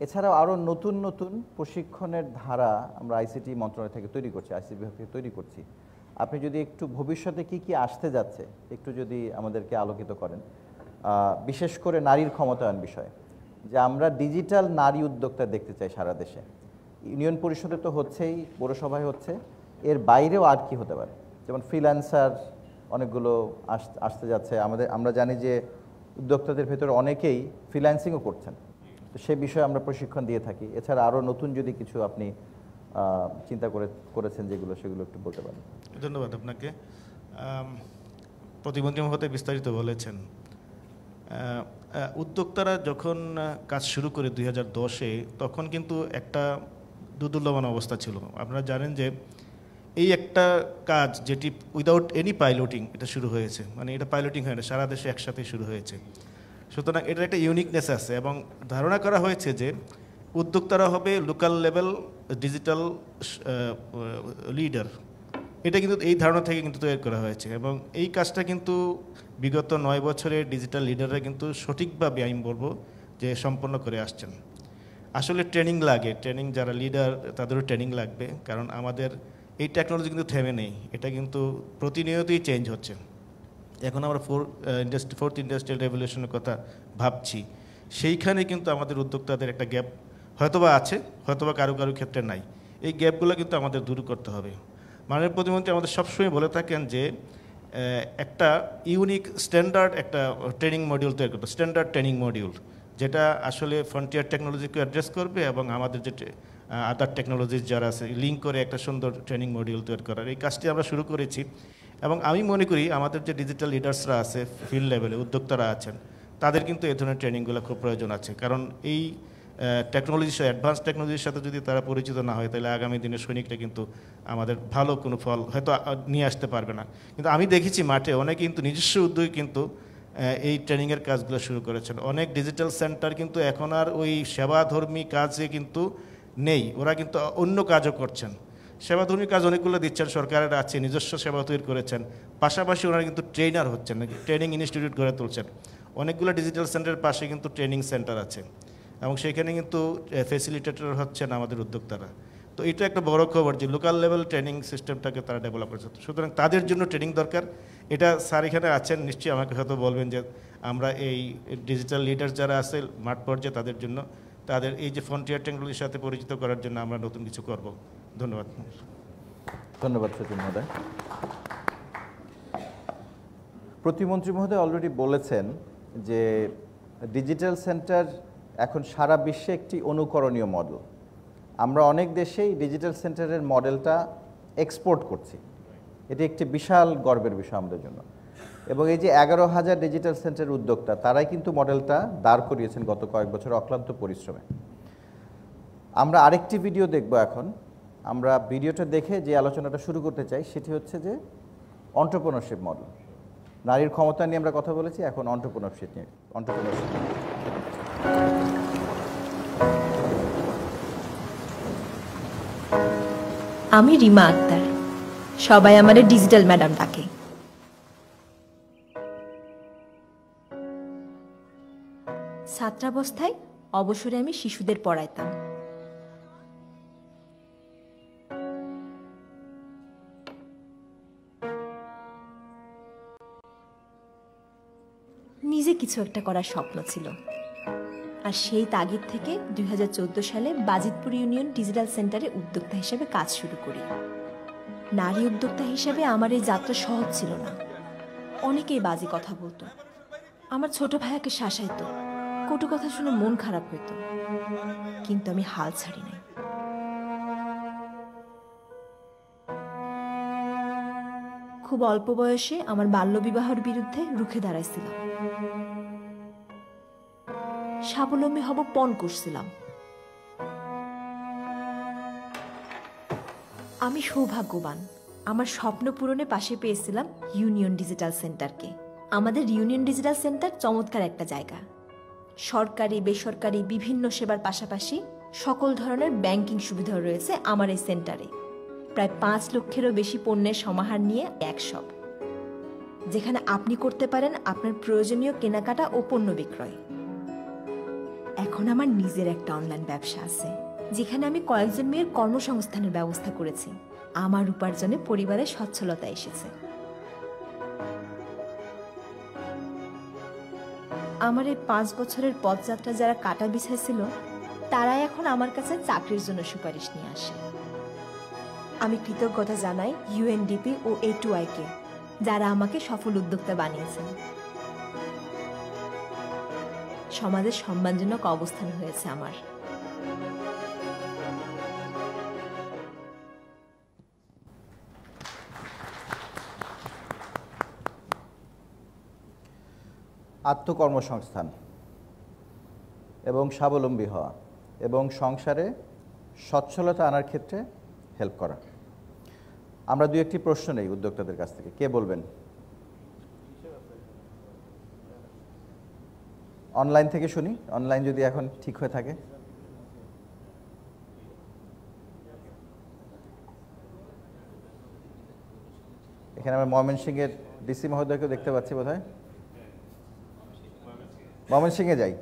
এছাড়াও আরও নতুন নতুন প্রশিক্ষণের ধারা আমরা আইসিটি মন্ত্রণালয় থেকে তৈরি করছি আইসিটি বিভাগ থেকে তৈরি করছি আপনি যদি একটু ভবিষ্যতে কি কি আসতে যাচ্ছে একটু যদি আমাদেরকে আলোকিত করেন বিশেষ করে নারীর ক্ষমতায়ন বিষয়ে যে আমরা ডিজিটাল নারী উদ্যোক্তা দেখতে চাই সারা দেশে ইউনিয়ন পরিষদে তো হচ্ছেই পৌরসভায় হচ্ছে এর বাইরেও আর কি হতে পারে যেমন ফ্রিল্যান্সার অনেকগুলো আসতে যাচ্ছে আমাদের আমরা জানি যে উদ্যোক্তাদের ভেতরে অনেকেই ফ্রিল্যান্সিংও করছেন তো সে বিষয়ে আমরা প্রশিক্ষণ দিয়ে থাকি এছাড়া আরও নতুন যদি কিছু আপনি চিন্তা করে করেছেন যেগুলো সেগুলো একটু বলতে পারেন ধন্যবাদ আপনাকে প্রতিবন্ধী মহতে বিস্তারিত বলেছেন উদ্যোক্তারা যখন কাজ শুরু করে দুই দশে তখন কিন্তু একটা দুর্দুল্যমান অবস্থা ছিল আপনারা জানেন যে এই একটা কাজ যেটি উইদাউট এনি পাইলটিং এটা শুরু হয়েছে মানে এটা পাইলটিং হয় না সারা দেশে একসাথে শুরু হয়েছে সুতরাং এটার একটা ইউনিকনেস আছে এবং ধারণা করা হয়েছে যে উদ্যোক্তারা হবে লোকাল লেভেল ডিজিটাল লিডার এটা কিন্তু এই ধারণা থেকে কিন্তু তৈরি করা হয়েছে এবং এই কাজটা কিন্তু বিগত নয় বছরে ডিজিটাল লিডাররা কিন্তু সঠিকভাবে আমি বলবো যে সম্পন্ন করে আসছেন আসলে ট্রেনিং লাগে ট্রেনিং যারা লিডার তাদেরও ট্রেনিং লাগবে কারণ আমাদের এই টেকনোলজি কিন্তু থেমে নেই এটা কিন্তু প্রতিনিয়তই চেঞ্জ হচ্ছে এখন আমরা ফোর ইন্ডাস্ট্রি ফোর্থ ইন্ডাস্ট্রিয়াল রেভলিউশনের কথা ভাবছি সেইখানে কিন্তু আমাদের উদ্যোক্তাদের একটা গ্যাপ হয়তোবা আছে হয়তোবা কারো কারো ক্ষেত্রে নাই এই গ্যাপগুলো কিন্তু আমাদের দূর করতে হবে মাননীয় প্রতিমন্ত্রী আমাদের সবসময় বলে থাকেন যে একটা ইউনিক স্ট্যান্ডার্ড একটা ট্রেনিং মডিউল তৈরি করতে স্ট্যান্ডার্ড ট্রেনিং মডিউল যেটা আসলে ফ্রন্টিয়ার টেকনোলজিকে অ্যাড্রেস করবে এবং আমাদের যে আদার টেকনোলজির যারা আছে লিঙ্ক করে একটা সুন্দর ট্রেনিং মডিউল তৈরি করার এই কাজটি আমরা শুরু করেছি এবং আমি মনে করি আমাদের যে ডিজিটাল লিডার্সরা আছে ফিল্ড লেভেলে উদ্যোক্তারা আছেন তাদের কিন্তু এ ধরনের ট্রেনিংগুলো খুব প্রয়োজন আছে কারণ এই টেকনোলজি অ্যাডভান্স টেকনোলজির সাথে যদি তারা পরিচিত না হয় তাহলে আগামী দিনে সৈনিকরা কিন্তু আমাদের ভালো কোনো ফল হয়তো নিয়ে আসতে পারবে না কিন্তু আমি দেখেছি মাঠে অনেকে কিন্তু নিজস্ব উদ্যোগে কিন্তু এই ট্রেনিংয়ের কাজগুলো শুরু করেছেন অনেক ডিজিটাল সেন্টার কিন্তু এখন আর ওই সেবাধর্মী কাজে কিন্তু নেই ওরা কিন্তু অন্য কাজও করছেন সেবাধর্মী কাজ অনেকগুলো দিচ্ছেন সরকারের আছে নিজস্ব সেবা তৈরি করেছেন পাশাপাশি ওনারা কিন্তু ট্রেনার হচ্ছেন ট্রেনিং ইনস্টিটিউট গড়ে তুলছেন অনেকগুলো ডিজিটাল সেন্টারের পাশে কিন্তু ট্রেনিং সেন্টার আছে এবং সেখানে কিন্তু ফেসিলিটেটর হচ্ছেন আমাদের উদ্যোক্তারা তো এটা একটা বড় খবর যে লোকাল লেভেল ট্রেনিং সিস্টেমটাকে তারা ডেভেলপ করেছে সুতরাং তাদের জন্য ট্রেনিং দরকার এটা স্যার এখানে আছেন নিশ্চয়ই আমাকে হয়তো বলবেন যে আমরা এই ডিজিটাল লিডার যারা আছে মাঠ পর্যায়ে তাদের জন্য তাদের এই যে ফ্রন্টিয়ার টেকনোলজির সাথে পরিচিত করার জন্য আমরা নতুন কিছু করব ধন্যবাদ ধন্যবাদ সচিন মহোদয় প্রতিমন্ত্রী মহোদয় অলরেডি বলেছেন যে ডিজিটাল সেন্টার এখন সারা বিশ্বে একটি অনুকরণীয় মডেল আমরা অনেক দেশেই ডিজিটাল সেন্টারের মডেলটা এক্সপোর্ট করছি এটি একটি বিশাল গর্বের বিষয় আমাদের জন্য এবং এই যে এগারো হাজার ডিজিটাল সেন্টারের উদ্যোক্তা তারাই কিন্তু মডেলটা দাঁড় করিয়েছেন গত কয়েক বছর অক্লান্ত পরিশ্রমে আমরা আরেকটি ভিডিও দেখব এখন আমরা ভিডিওটা দেখে যে আলোচনাটা শুরু করতে চাই সেটি হচ্ছে যে অন্টারপ্রনারশিপ মডেল নারীর ক্ষমতা নিয়ে আমরা কথা বলেছি এখন অন্টারপ্রনারশিপ নিয়ে অন্টারপ্রনারশিপ আমি রিমা আক্তার সবাই আমাদের ডিজিটাল ম্যাডাম ডাকে ছাত্রাবস্থায় অবসরে আমি শিশুদের পড়াইতাম নিজে কিছু একটা করার স্বপ্ন ছিল আর সেই তাগিদ থেকে দুই সালে বাজিতপুর ইউনিয়ন ডিজিটাল সেন্টারে উদ্যোক্তা হিসেবে কাজ শুরু করি নারী উদ্যোক্তা হিসেবে আমার এই যাত্রা সহজ ছিল না অনেকেই বাজে কথা বলতো আমার ছোট ভাইয়াকে শাসাইতো কটু কথা শুনে মন খারাপ হইত কিন্তু আমি হাল ছাড়ি নাই খুব অল্প বয়সে আমার বাল্যবিবাহের বিরুদ্ধে রুখে দাঁড়াইছিলাম স্বাবলম্বী হব পণ করছিলাম আমি সৌভাগ্যবান আমার স্বপ্ন পূরণে পাশে পেয়েছিলাম ইউনিয়ন ডিজিটাল সেন্টারকে আমাদের ইউনিয়ন ডিজিটাল সেন্টার চমৎকার একটা জায়গা সরকারি বেসরকারি বিভিন্ন সেবার পাশাপাশি সকল ধরনের ব্যাংকিং সুবিধা রয়েছে আমার এই সেন্টারে প্রায় পাঁচ লক্ষেরও বেশি পণ্যের সমাহার নিয়ে এক শপ যেখানে আপনি করতে পারেন আপনার প্রয়োজনীয় কেনাকাটা ও পণ্য বিক্রয় এখন আমার নিজের একটা অনলাইন ব্যবসা আছে যেখানে আমি কয়েকজন মেয়ের কর্মসংস্থানের ব্যবস্থা করেছি আমার উপার্জনে পরিবারের সচ্ছলতা এসেছে আমার এই পাঁচ বছরের পথযাত্রা যারা কাটা বিছাইছিল তারা এখন আমার কাছে চাকরির জন্য সুপারিশ নিয়ে আসে আমি কৃতজ্ঞতা জানাই ইউএনডিপি ও এ টু আইকে যারা আমাকে সফল উদ্যোক্তা বানিয়েছেন সমাজে সম্মানজনক অবস্থান হয়েছে আমার আত্মকর্মসংস্থান এবং স্বাবলম্বী হওয়া এবং সংসারে সচ্ছলতা আনার ক্ষেত্রে হেল্প করা আমরা দু একটি প্রশ্ন নেই উদ্যোক্তাদের কাছ থেকে কে বলবেন অনলাইন থেকে শুনি অনলাইন যদি এখন ঠিক হয়ে থাকে এখানে আমরা এর ডিসি মহোদয়কে দেখতে পাচ্ছি বোধ হয় এ যাই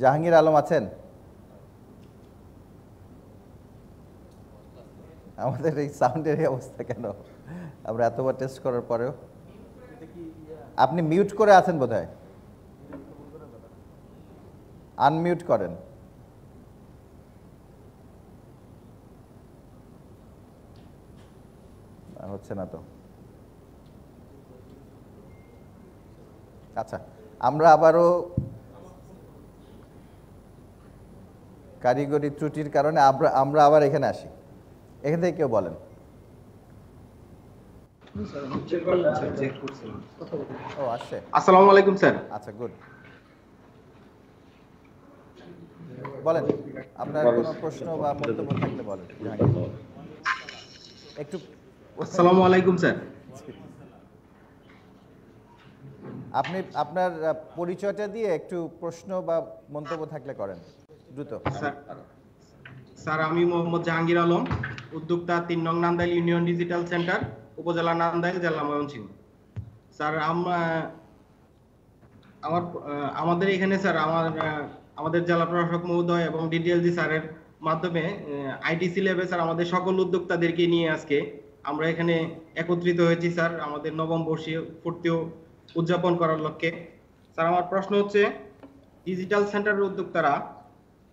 জাহাঙ্গীর আলম আছেন আমাদের এই সাউন্ডের এই অবস্থা কেন আমরা এতবার টেস্ট করার পরেও আপনি মিউট করে আছেন বোধ আনমিউট করেন হচ্ছে না তো আচ্ছা আমরা আবারও কারিগরি ত্রুটির কারণে আমরা আবার এখানে আসি এখান থেকে কেউ বলেন আচ্ছা, আপনি আপনার পরিচয়টা দিয়ে একটু প্রশ্ন বা মন্তব্য থাকলে করেন দ্রুত স্যার আমি মোহাম্মদ জাহাঙ্গীর আলম উদ্যোক্তা তিন নং নান্দাইল ইউনিয়ন ডিজিটাল সেন্টার উপজেলা নান্দাইল জেলা ময়মনসিংহ স্যার আমরা আমার আমাদের এখানে স্যার আমার আমাদের জেলা প্রশাসক মহোদয় এবং ডিডিএলজি স্যারের মাধ্যমে আইটিসি ল্যাবে স্যার আমাদের সকল উদ্যোক্তাদেরকে নিয়ে আজকে আমরা এখানে একত্রিত হয়েছি স্যার আমাদের নবম বর্ষীয় ফুর্তিও উদযাপন করার লক্ষ্যে স্যার আমার প্রশ্ন হচ্ছে ডিজিটাল সেন্টারের উদ্যোক্তারা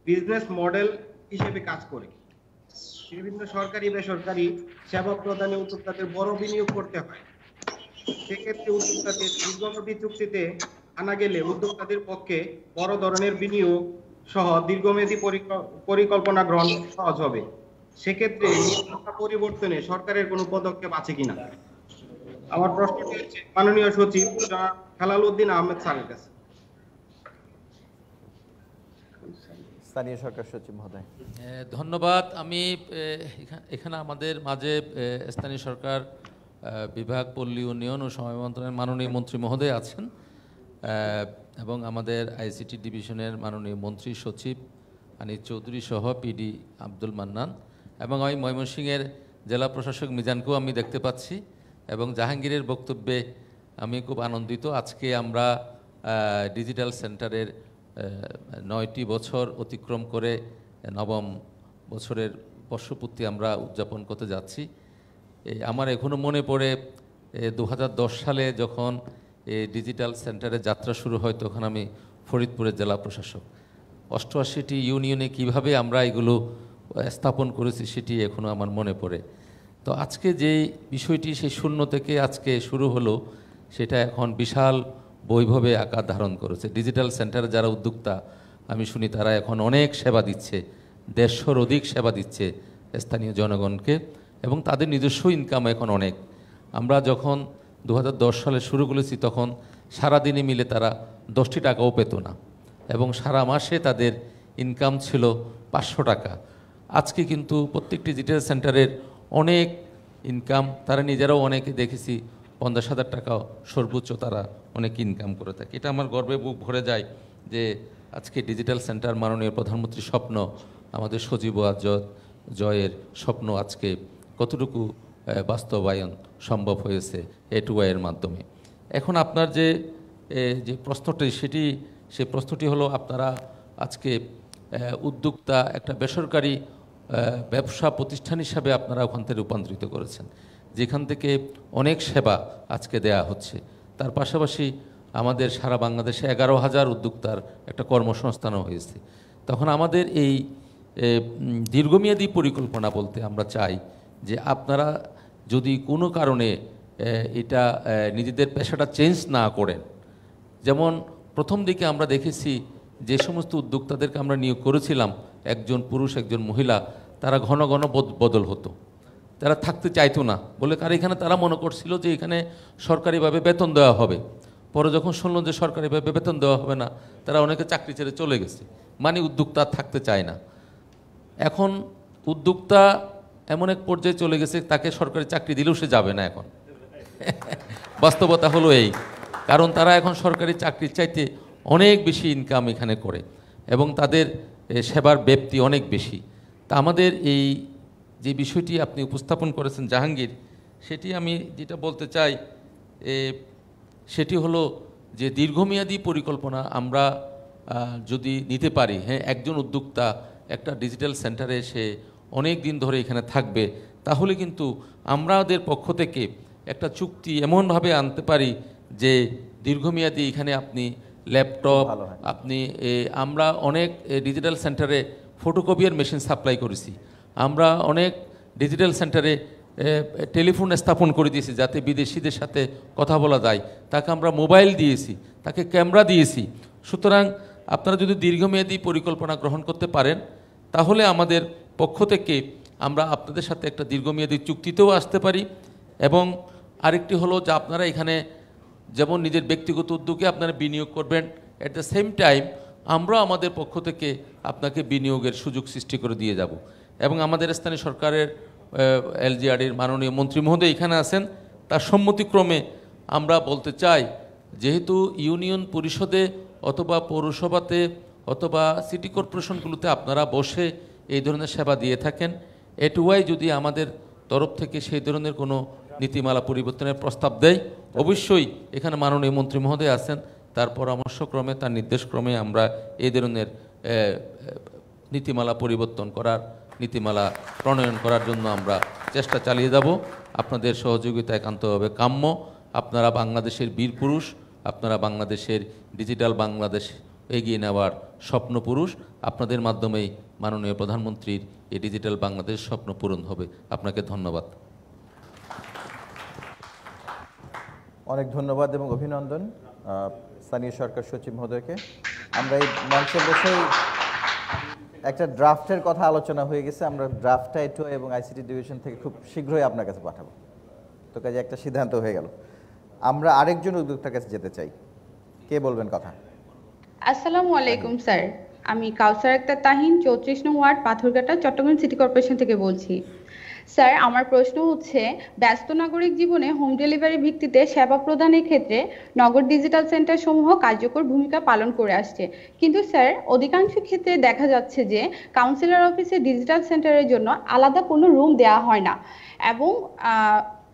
বিজনেস মডেল হিসেবে কাজ করে বিভিন্ন সরকারি বেসরকারি সেবা প্রদানে উদ্যোক্তাদের বড় বিনিয়োগ করতে হয় সেক্ষেত্রে উদ্যোক্তাদের দীর্ঘমেয়াদী চুক্তিতে আনা গেলে উদ্যোক্তাদের পক্ষে বড় ধরনের বিনিয়োগ সহ দীর্ঘমেয়াদী পরিকল্পনা গ্রহণ সহজ হবে সেক্ষেত্রে পরিবর্তনে সরকারের কোনো পদক্ষেপ আছে কিনা আমার প্রশ্নটি হচ্ছে মাননীয় সচিব খেলাল উদ্দিন আহমেদ স্যারের কাছে স্থানীয় সরকার সচিব মহোদয় ধন্যবাদ আমি এখানে আমাদের মাঝে স্থানীয় সরকার বিভাগ পল্লী উন্নয়ন ও সময় মন্ত্রণের মাননীয় মন্ত্রী মহোদয় আছেন এবং আমাদের আইসিটি ডিভিশনের মাননীয় মন্ত্রী সচিব আনি চৌধুরী সহ পিডি আব্দুল মান্নান এবং আমি ময়মনসিংহের জেলা প্রশাসক মিজানকেও আমি দেখতে পাচ্ছি এবং জাহাঙ্গীরের বক্তব্যে আমি খুব আনন্দিত আজকে আমরা ডিজিটাল সেন্টারের নয়টি বছর অতিক্রম করে নবম বছরের বর্ষপূর্তি আমরা উদযাপন করতে যাচ্ছি আমার এখনও মনে পড়ে দু সালে যখন ডিজিটাল সেন্টারে যাত্রা শুরু হয় তখন আমি ফরিদপুরের জেলা প্রশাসক অষ্টআশিটি ইউনিয়নে কিভাবে আমরা এগুলো স্থাপন করেছি সেটি এখনও আমার মনে পড়ে তো আজকে যে বিষয়টি সেই শূন্য থেকে আজকে শুরু হলো সেটা এখন বিশাল বৈভবে আকার ধারণ করেছে ডিজিটাল সেন্টারে যারা উদ্যোক্তা আমি শুনি তারা এখন অনেক সেবা দিচ্ছে দেড়শোর অধিক সেবা দিচ্ছে স্থানীয় জনগণকে এবং তাদের নিজস্ব ইনকাম এখন অনেক আমরা যখন দু সালে শুরু করেছি তখন সারাদিনে মিলে তারা দশটি টাকাও পেত না এবং সারা মাসে তাদের ইনকাম ছিল পাঁচশো টাকা আজকে কিন্তু প্রত্যেকটি ডিজিটাল সেন্টারের অনেক ইনকাম তারা নিজেরাও অনেকে দেখেছি পঞ্চাশ হাজার টাকাও সর্বোচ্চ তারা অনেক ইনকাম করে থাকে এটা আমার গর্বে বুক ভরে যায় যে আজকে ডিজিটাল সেন্টার মাননীয় প্রধানমন্ত্রীর স্বপ্ন আমাদের সজীব আজত জয়ের স্বপ্ন আজকে কতটুকু বাস্তবায়ন সম্ভব হয়েছে এটুআইয়ের মাধ্যমে এখন আপনার যে যে প্রশ্নটি সেটি সে প্রশ্নটি হলো আপনারা আজকে উদ্যোক্তা একটা বেসরকারি ব্যবসা প্রতিষ্ঠান হিসাবে আপনারা ওখান থেকে রূপান্তরিত করেছেন যেখান থেকে অনেক সেবা আজকে দেয়া হচ্ছে তার পাশাপাশি আমাদের সারা বাংলাদেশে এগারো হাজার উদ্যোক্তার একটা কর্মসংস্থানও হয়েছে তখন আমাদের এই দীর্ঘমেয়াদী পরিকল্পনা বলতে আমরা চাই যে আপনারা যদি কোনো কারণে এটা নিজেদের পেশাটা চেঞ্জ না করেন যেমন প্রথম দিকে আমরা দেখেছি যে সমস্ত উদ্যোক্তাদেরকে আমরা নিয়োগ করেছিলাম একজন পুরুষ একজন মহিলা তারা ঘন ঘন বদল হতো তারা থাকতে চাইতো না বলে কারণ এখানে তারা মনে করছিল যে এখানে সরকারিভাবে বেতন দেওয়া হবে পরে যখন শুনলো যে সরকারিভাবে বেতন দেওয়া হবে না তারা অনেকে চাকরি ছেড়ে চলে গেছে মানে উদ্যোক্তা থাকতে চায় না এখন উদ্যোক্তা এমন এক পর্যায়ে চলে গেছে তাকে সরকারি চাকরি দিলেও সে যাবে না এখন বাস্তবতা হলো এই কারণ তারা এখন সরকারি চাকরির চাইতে অনেক বেশি ইনকাম এখানে করে এবং তাদের সেবার ব্যাপ্তি অনেক বেশি তা আমাদের এই যে বিষয়টি আপনি উপস্থাপন করেছেন জাহাঙ্গীর সেটি আমি যেটা বলতে চাই সেটি হলো যে দীর্ঘমেয়াদী পরিকল্পনা আমরা যদি নিতে পারি হ্যাঁ একজন উদ্যোক্তা একটা ডিজিটাল সেন্টারে এসে অনেক দিন ধরে এখানে থাকবে তাহলে কিন্তু আমরাদের পক্ষ থেকে একটা চুক্তি এমনভাবে আনতে পারি যে দীর্ঘমেয়াদী এখানে আপনি ল্যাপটপ আপনি আমরা অনেক ডিজিটাল সেন্টারে ফটোকপিয়ার মেশিন সাপ্লাই করেছি আমরা অনেক ডিজিটাল সেন্টারে টেলিফোন স্থাপন করে দিয়েছি যাতে বিদেশিদের সাথে কথা বলা যায় তাকে আমরা মোবাইল দিয়েছি তাকে ক্যামেরা দিয়েছি সুতরাং আপনারা যদি দীর্ঘমেয়াদী পরিকল্পনা গ্রহণ করতে পারেন তাহলে আমাদের পক্ষ থেকে আমরা আপনাদের সাথে একটা দীর্ঘমেয়াদী চুক্তিতেও আসতে পারি এবং আরেকটি হলো যে আপনারা এখানে যেমন নিজের ব্যক্তিগত উদ্যোগে আপনারা বিনিয়োগ করবেন অ্যাট দ্য সেম টাইম আমরাও আমাদের পক্ষ থেকে আপনাকে বিনিয়োগের সুযোগ সৃষ্টি করে দিয়ে যাব এবং আমাদের স্থানীয় সরকারের এলজিআরডির মাননীয় মন্ত্রী মহোদয় এখানে আছেন তার সম্মতিক্রমে আমরা বলতে চাই যেহেতু ইউনিয়ন পরিষদে অথবা পৌরসভাতে অথবা সিটি কর্পোরেশনগুলোতে আপনারা বসে এই ধরনের সেবা দিয়ে থাকেন এটুয়াই যদি আমাদের তরফ থেকে সেই ধরনের কোনো নীতিমালা পরিবর্তনের প্রস্তাব দেয় অবশ্যই এখানে মাননীয় মন্ত্রী মহোদয় আছেন তার পরামর্শক্রমে তার নির্দেশক্রমে আমরা এই ধরনের নীতিমালা পরিবর্তন করার নীতিমালা প্রণয়ন করার জন্য আমরা চেষ্টা চালিয়ে যাব আপনাদের সহযোগিতা একান্তভাবে কাম্য আপনারা বাংলাদেশের বীর পুরুষ আপনারা বাংলাদেশের ডিজিটাল বাংলাদেশ এগিয়ে নেওয়ার স্বপ্ন পুরুষ আপনাদের মাধ্যমেই মাননীয় প্রধানমন্ত্রীর এই ডিজিটাল বাংলাদেশ স্বপ্ন পূরণ হবে আপনাকে ধন্যবাদ অনেক ধন্যবাদ এবং অভিনন্দন স্থানীয় সরকার সচিব মহোদয়কে আমরা এই মঞ্চে বসেই একটা ড্রাফটের কথা আলোচনা হয়ে গেছে আমরা ড্রাফটটা আইটো এবং আইসিটি ডিভিশন থেকে খুব শীঘ্রই আপনার কাছে পাঠাবো তো কাজে একটা সিদ্ধান্ত হয়ে গেল আমরা আরেকজন উদ্যোক্তার কাছে যেতে চাই কে বলবেন কথা আসসালামু আলাইকুম স্যার আমি কাউসার একটা তাহিন চৌত্রিশ নং ward Patharghata Chittagong city corporation থেকে বলছি স্যার আমার প্রশ্ন হচ্ছে ব্যস্ত নাগরিক জীবনে হোম ডেলিভারি ভিত্তিতে সেবা প্রদানের ক্ষেত্রে নগর ডিজিটাল সেন্টার সমূহ কার্যকর ভূমিকা পালন করে আসছে কিন্তু স্যার অধিকাংশ ক্ষেত্রে দেখা যাচ্ছে যে কাউন্সিলর অফিসে ডিজিটাল সেন্টারের জন্য আলাদা কোনো রুম দেওয়া হয় না এবং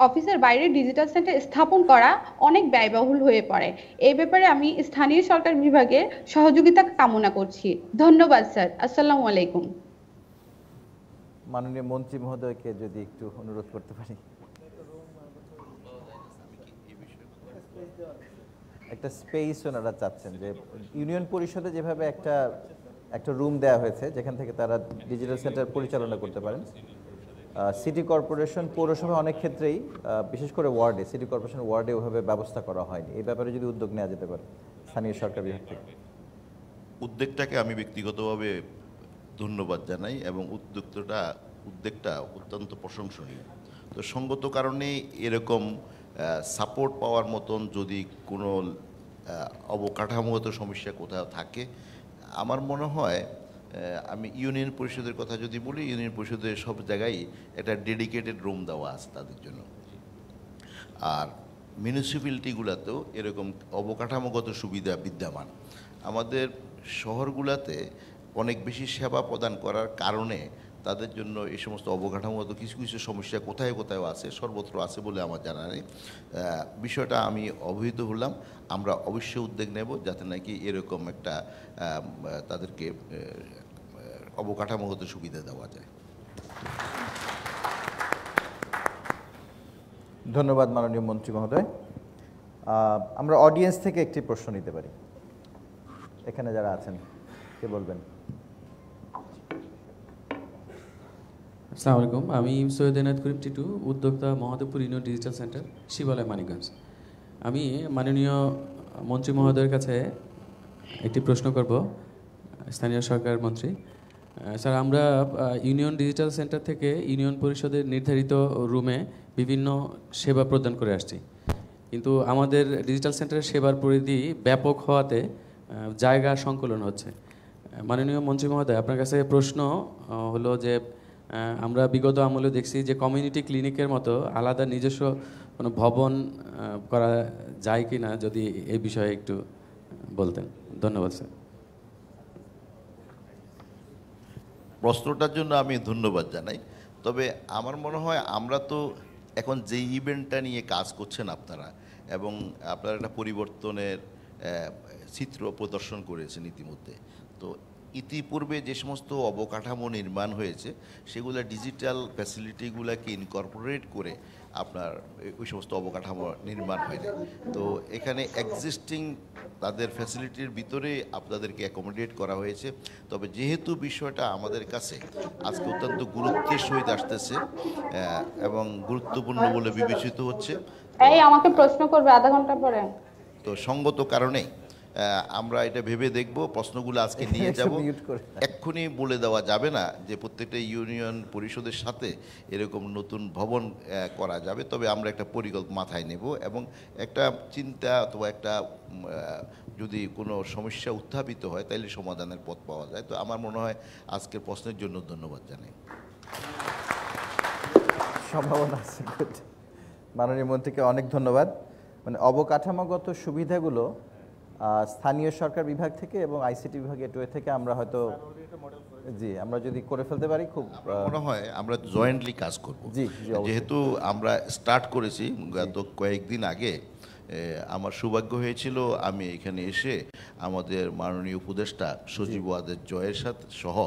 অফিসের বাইরে ডিজিটাল সেন্টার স্থাপন করা অনেক ব্যয়বহুল হয়ে পড়ে এই ব্যাপারে আমি স্থানীয় সরকার বিভাগের সহযোগিতা কামনা করছি ধন্যবাদ স্যার আসসালামু আলাইকুম মাননীয় মন্ত্রী মহোদয়কে যদি একটু অনুরোধ করতে পারি একটা স্পেস ওনারা চাচ্ছেন যে ইউনিয়ন পরিষদে যেভাবে একটা একটা রুম দেয়া হয়েছে যেখান থেকে তারা ডিজিটাল সেন্টার পরিচালনা করতে পারেন সিটি কর্পোরেশন পৌরসভা অনেক ক্ষেত্রেই বিশেষ করে ওয়ার্ডে সিটি কর্পোরেশন ওয়ার্ডে ওভাবে ব্যবস্থা করা হয়নি এই ব্যাপারে যদি উদ্যোগ নেওয়া যেতে পারে স্থানীয় সরকার বিভাগ থেকে উদ্যোগটাকে আমি ব্যক্তিগতভাবে ধন্যবাদ জানাই এবং উদ্যোক্তটা উদ্যোগটা অত্যন্ত প্রশংসনীয় তো সঙ্গত কারণে এরকম সাপোর্ট পাওয়ার মতন যদি কোনো অবকাঠামোগত সমস্যা কোথাও থাকে আমার মনে হয় আমি ইউনিয়ন পরিষদের কথা যদি বলি ইউনিয়ন পরিষদের সব জায়গায় একটা ডেডিকেটেড রুম দেওয়া আছে তাদের জন্য আর মিউনিসিপ্যালিটিগুলোতেও এরকম অবকাঠামোগত সুবিধা বিদ্যমান আমাদের শহরগুলোতে অনেক বেশি সেবা প্রদান করার কারণে তাদের জন্য এই সমস্ত অবকাঠামোগত কিছু কিছু সমস্যা কোথায় কোথায় আছে সর্বত্র আছে বলে আমার জানা নেই বিষয়টা আমি অবহিত হলাম আমরা অবশ্যই উদ্যোগ নেব যাতে নাকি এরকম একটা তাদেরকে অবকাঠামোগত সুবিধা দেওয়া যায় ধন্যবাদ মাননীয় মন্ত্রী মহোদয় আমরা অডিয়েন্স থেকে একটি প্রশ্ন নিতে পারি এখানে যারা আছেন কে বলবেন সালাম আলাইকুম আমি সৈয়দ এনায়ত করিম টিটু উদ্যোক্তা Mahadevpur union digital centre Shibalaya Manikganj আমি মাননীয় মন্ত্রী মহোদয়ের কাছে একটি প্রশ্ন করব স্থানীয় সরকার মন্ত্রী স্যার আমরা ইউনিয়ন ডিজিটাল সেন্টার থেকে ইউনিয়ন পরিষদের নির্ধারিত রুমে বিভিন্ন সেবা প্রদান করে আসছি কিন্তু আমাদের ডিজিটাল সেন্টারের সেবার পরিধি ব্যাপক হওয়াতে জায়গা সংকলন হচ্ছে মাননীয় মন্ত্রী মহোদয় আপনার কাছে প্রশ্ন হলো যে আমরা বিগত আমলে দেখছি যে কমিউনিটি ক্লিনিকের মতো আলাদা নিজস্ব কোনো ভবন করা যায় কি না যদি এই বিষয়ে একটু বলতেন ধন্যবাদ স্যার প্রশ্নটার জন্য আমি ধন্যবাদ জানাই তবে আমার মনে হয় আমরা তো এখন যে ইভেন্টটা নিয়ে কাজ করছেন আপনারা এবং আপনারা একটা পরিবর্তনের চিত্র প্রদর্শন করেছেন ইতিমধ্যে তো ইতিপূর্বে যে সমস্ত অবকাঠামো নির্মাণ হয়েছে সেগুলো ডিজিটাল ফ্যাসিলিটিগুলোকে ইনকর্পোরেট করে আপনার ওই সমস্ত অবকাঠামো নির্মাণ হয়নি তো এখানে এক্সিস্টিং তাদের ফ্যাসিলিটির ভিতরে আপনাদেরকে অ্যাকোমোডেট করা হয়েছে তবে যেহেতু বিষয়টা আমাদের কাছে আজকে অত্যন্ত গুরুত্বের সহিত আসতেছে এবং গুরুত্বপূর্ণ বলে বিবেচিত হচ্ছে এই আমাকে প্রশ্ন করবে আধা ঘন্টা পরে তো সঙ্গত কারণে আমরা এটা ভেবে দেখব প্রশ্নগুলো আজকে নিয়ে যাব এক্ষুনি বলে দেওয়া যাবে না যে প্রত্যেকটা ইউনিয়ন পরিষদের সাথে এরকম নতুন ভবন করা যাবে তবে আমরা একটা পরিকল্প মাথায় নেব এবং একটা চিন্তা অথবা একটা যদি কোনো সমস্যা উত্থাপিত হয় তাহলে সমাধানের পথ পাওয়া যায় তো আমার মনে হয় আজকের প্রশ্নের জন্য ধন্যবাদ জানাই সম্ভাবনা আছে মাননীয় মন্ত্রীকে অনেক ধন্যবাদ মানে অবকাঠামোগত সুবিধাগুলো স্থানীয় সরকার বিভাগ থেকে এবং আইসিটি বিভাগ এটুয়ে থেকে আমরা হয়তো জি আমরা যদি করে ফেলতে পারি খুব মনে হয় আমরা জয়েন্টলি কাজ করব যেহেতু আমরা স্টার্ট করেছি গত কয়েকদিন আগে আমার সৌভাগ্য হয়েছিল আমি এখানে এসে আমাদের মাননীয় উপদেষ্টা সচিব ওয়াদের জয়ের সাথে সহ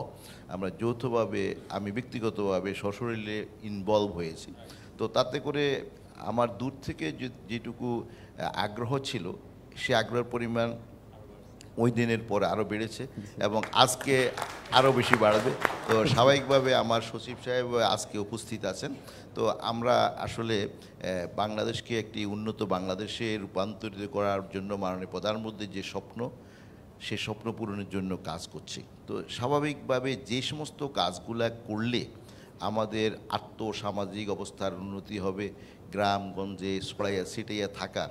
আমরা যৌথভাবে আমি ব্যক্তিগতভাবে সশরীরে ইনভলভ হয়েছি তো তাতে করে আমার দূর থেকে যেটুকু আগ্রহ ছিল সে আগ্রহের পরিমাণ ওই দিনের পর আরও বেড়েছে এবং আজকে আরও বেশি বাড়বে তো স্বাভাবিকভাবে আমার সচিব সাহেব আজকে উপস্থিত আছেন তো আমরা আসলে বাংলাদেশকে একটি উন্নত বাংলাদেশে রূপান্তরিত করার জন্য মাননীয় প্রধানমন্ত্রীর যে স্বপ্ন সে স্বপ্ন পূরণের জন্য কাজ করছি তো স্বাভাবিকভাবে যে সমস্ত কাজগুলো করলে আমাদের আত্মসামাজিক অবস্থার উন্নতি হবে গ্রামগঞ্জে সড়াইয়া সিটাইয়া থাকা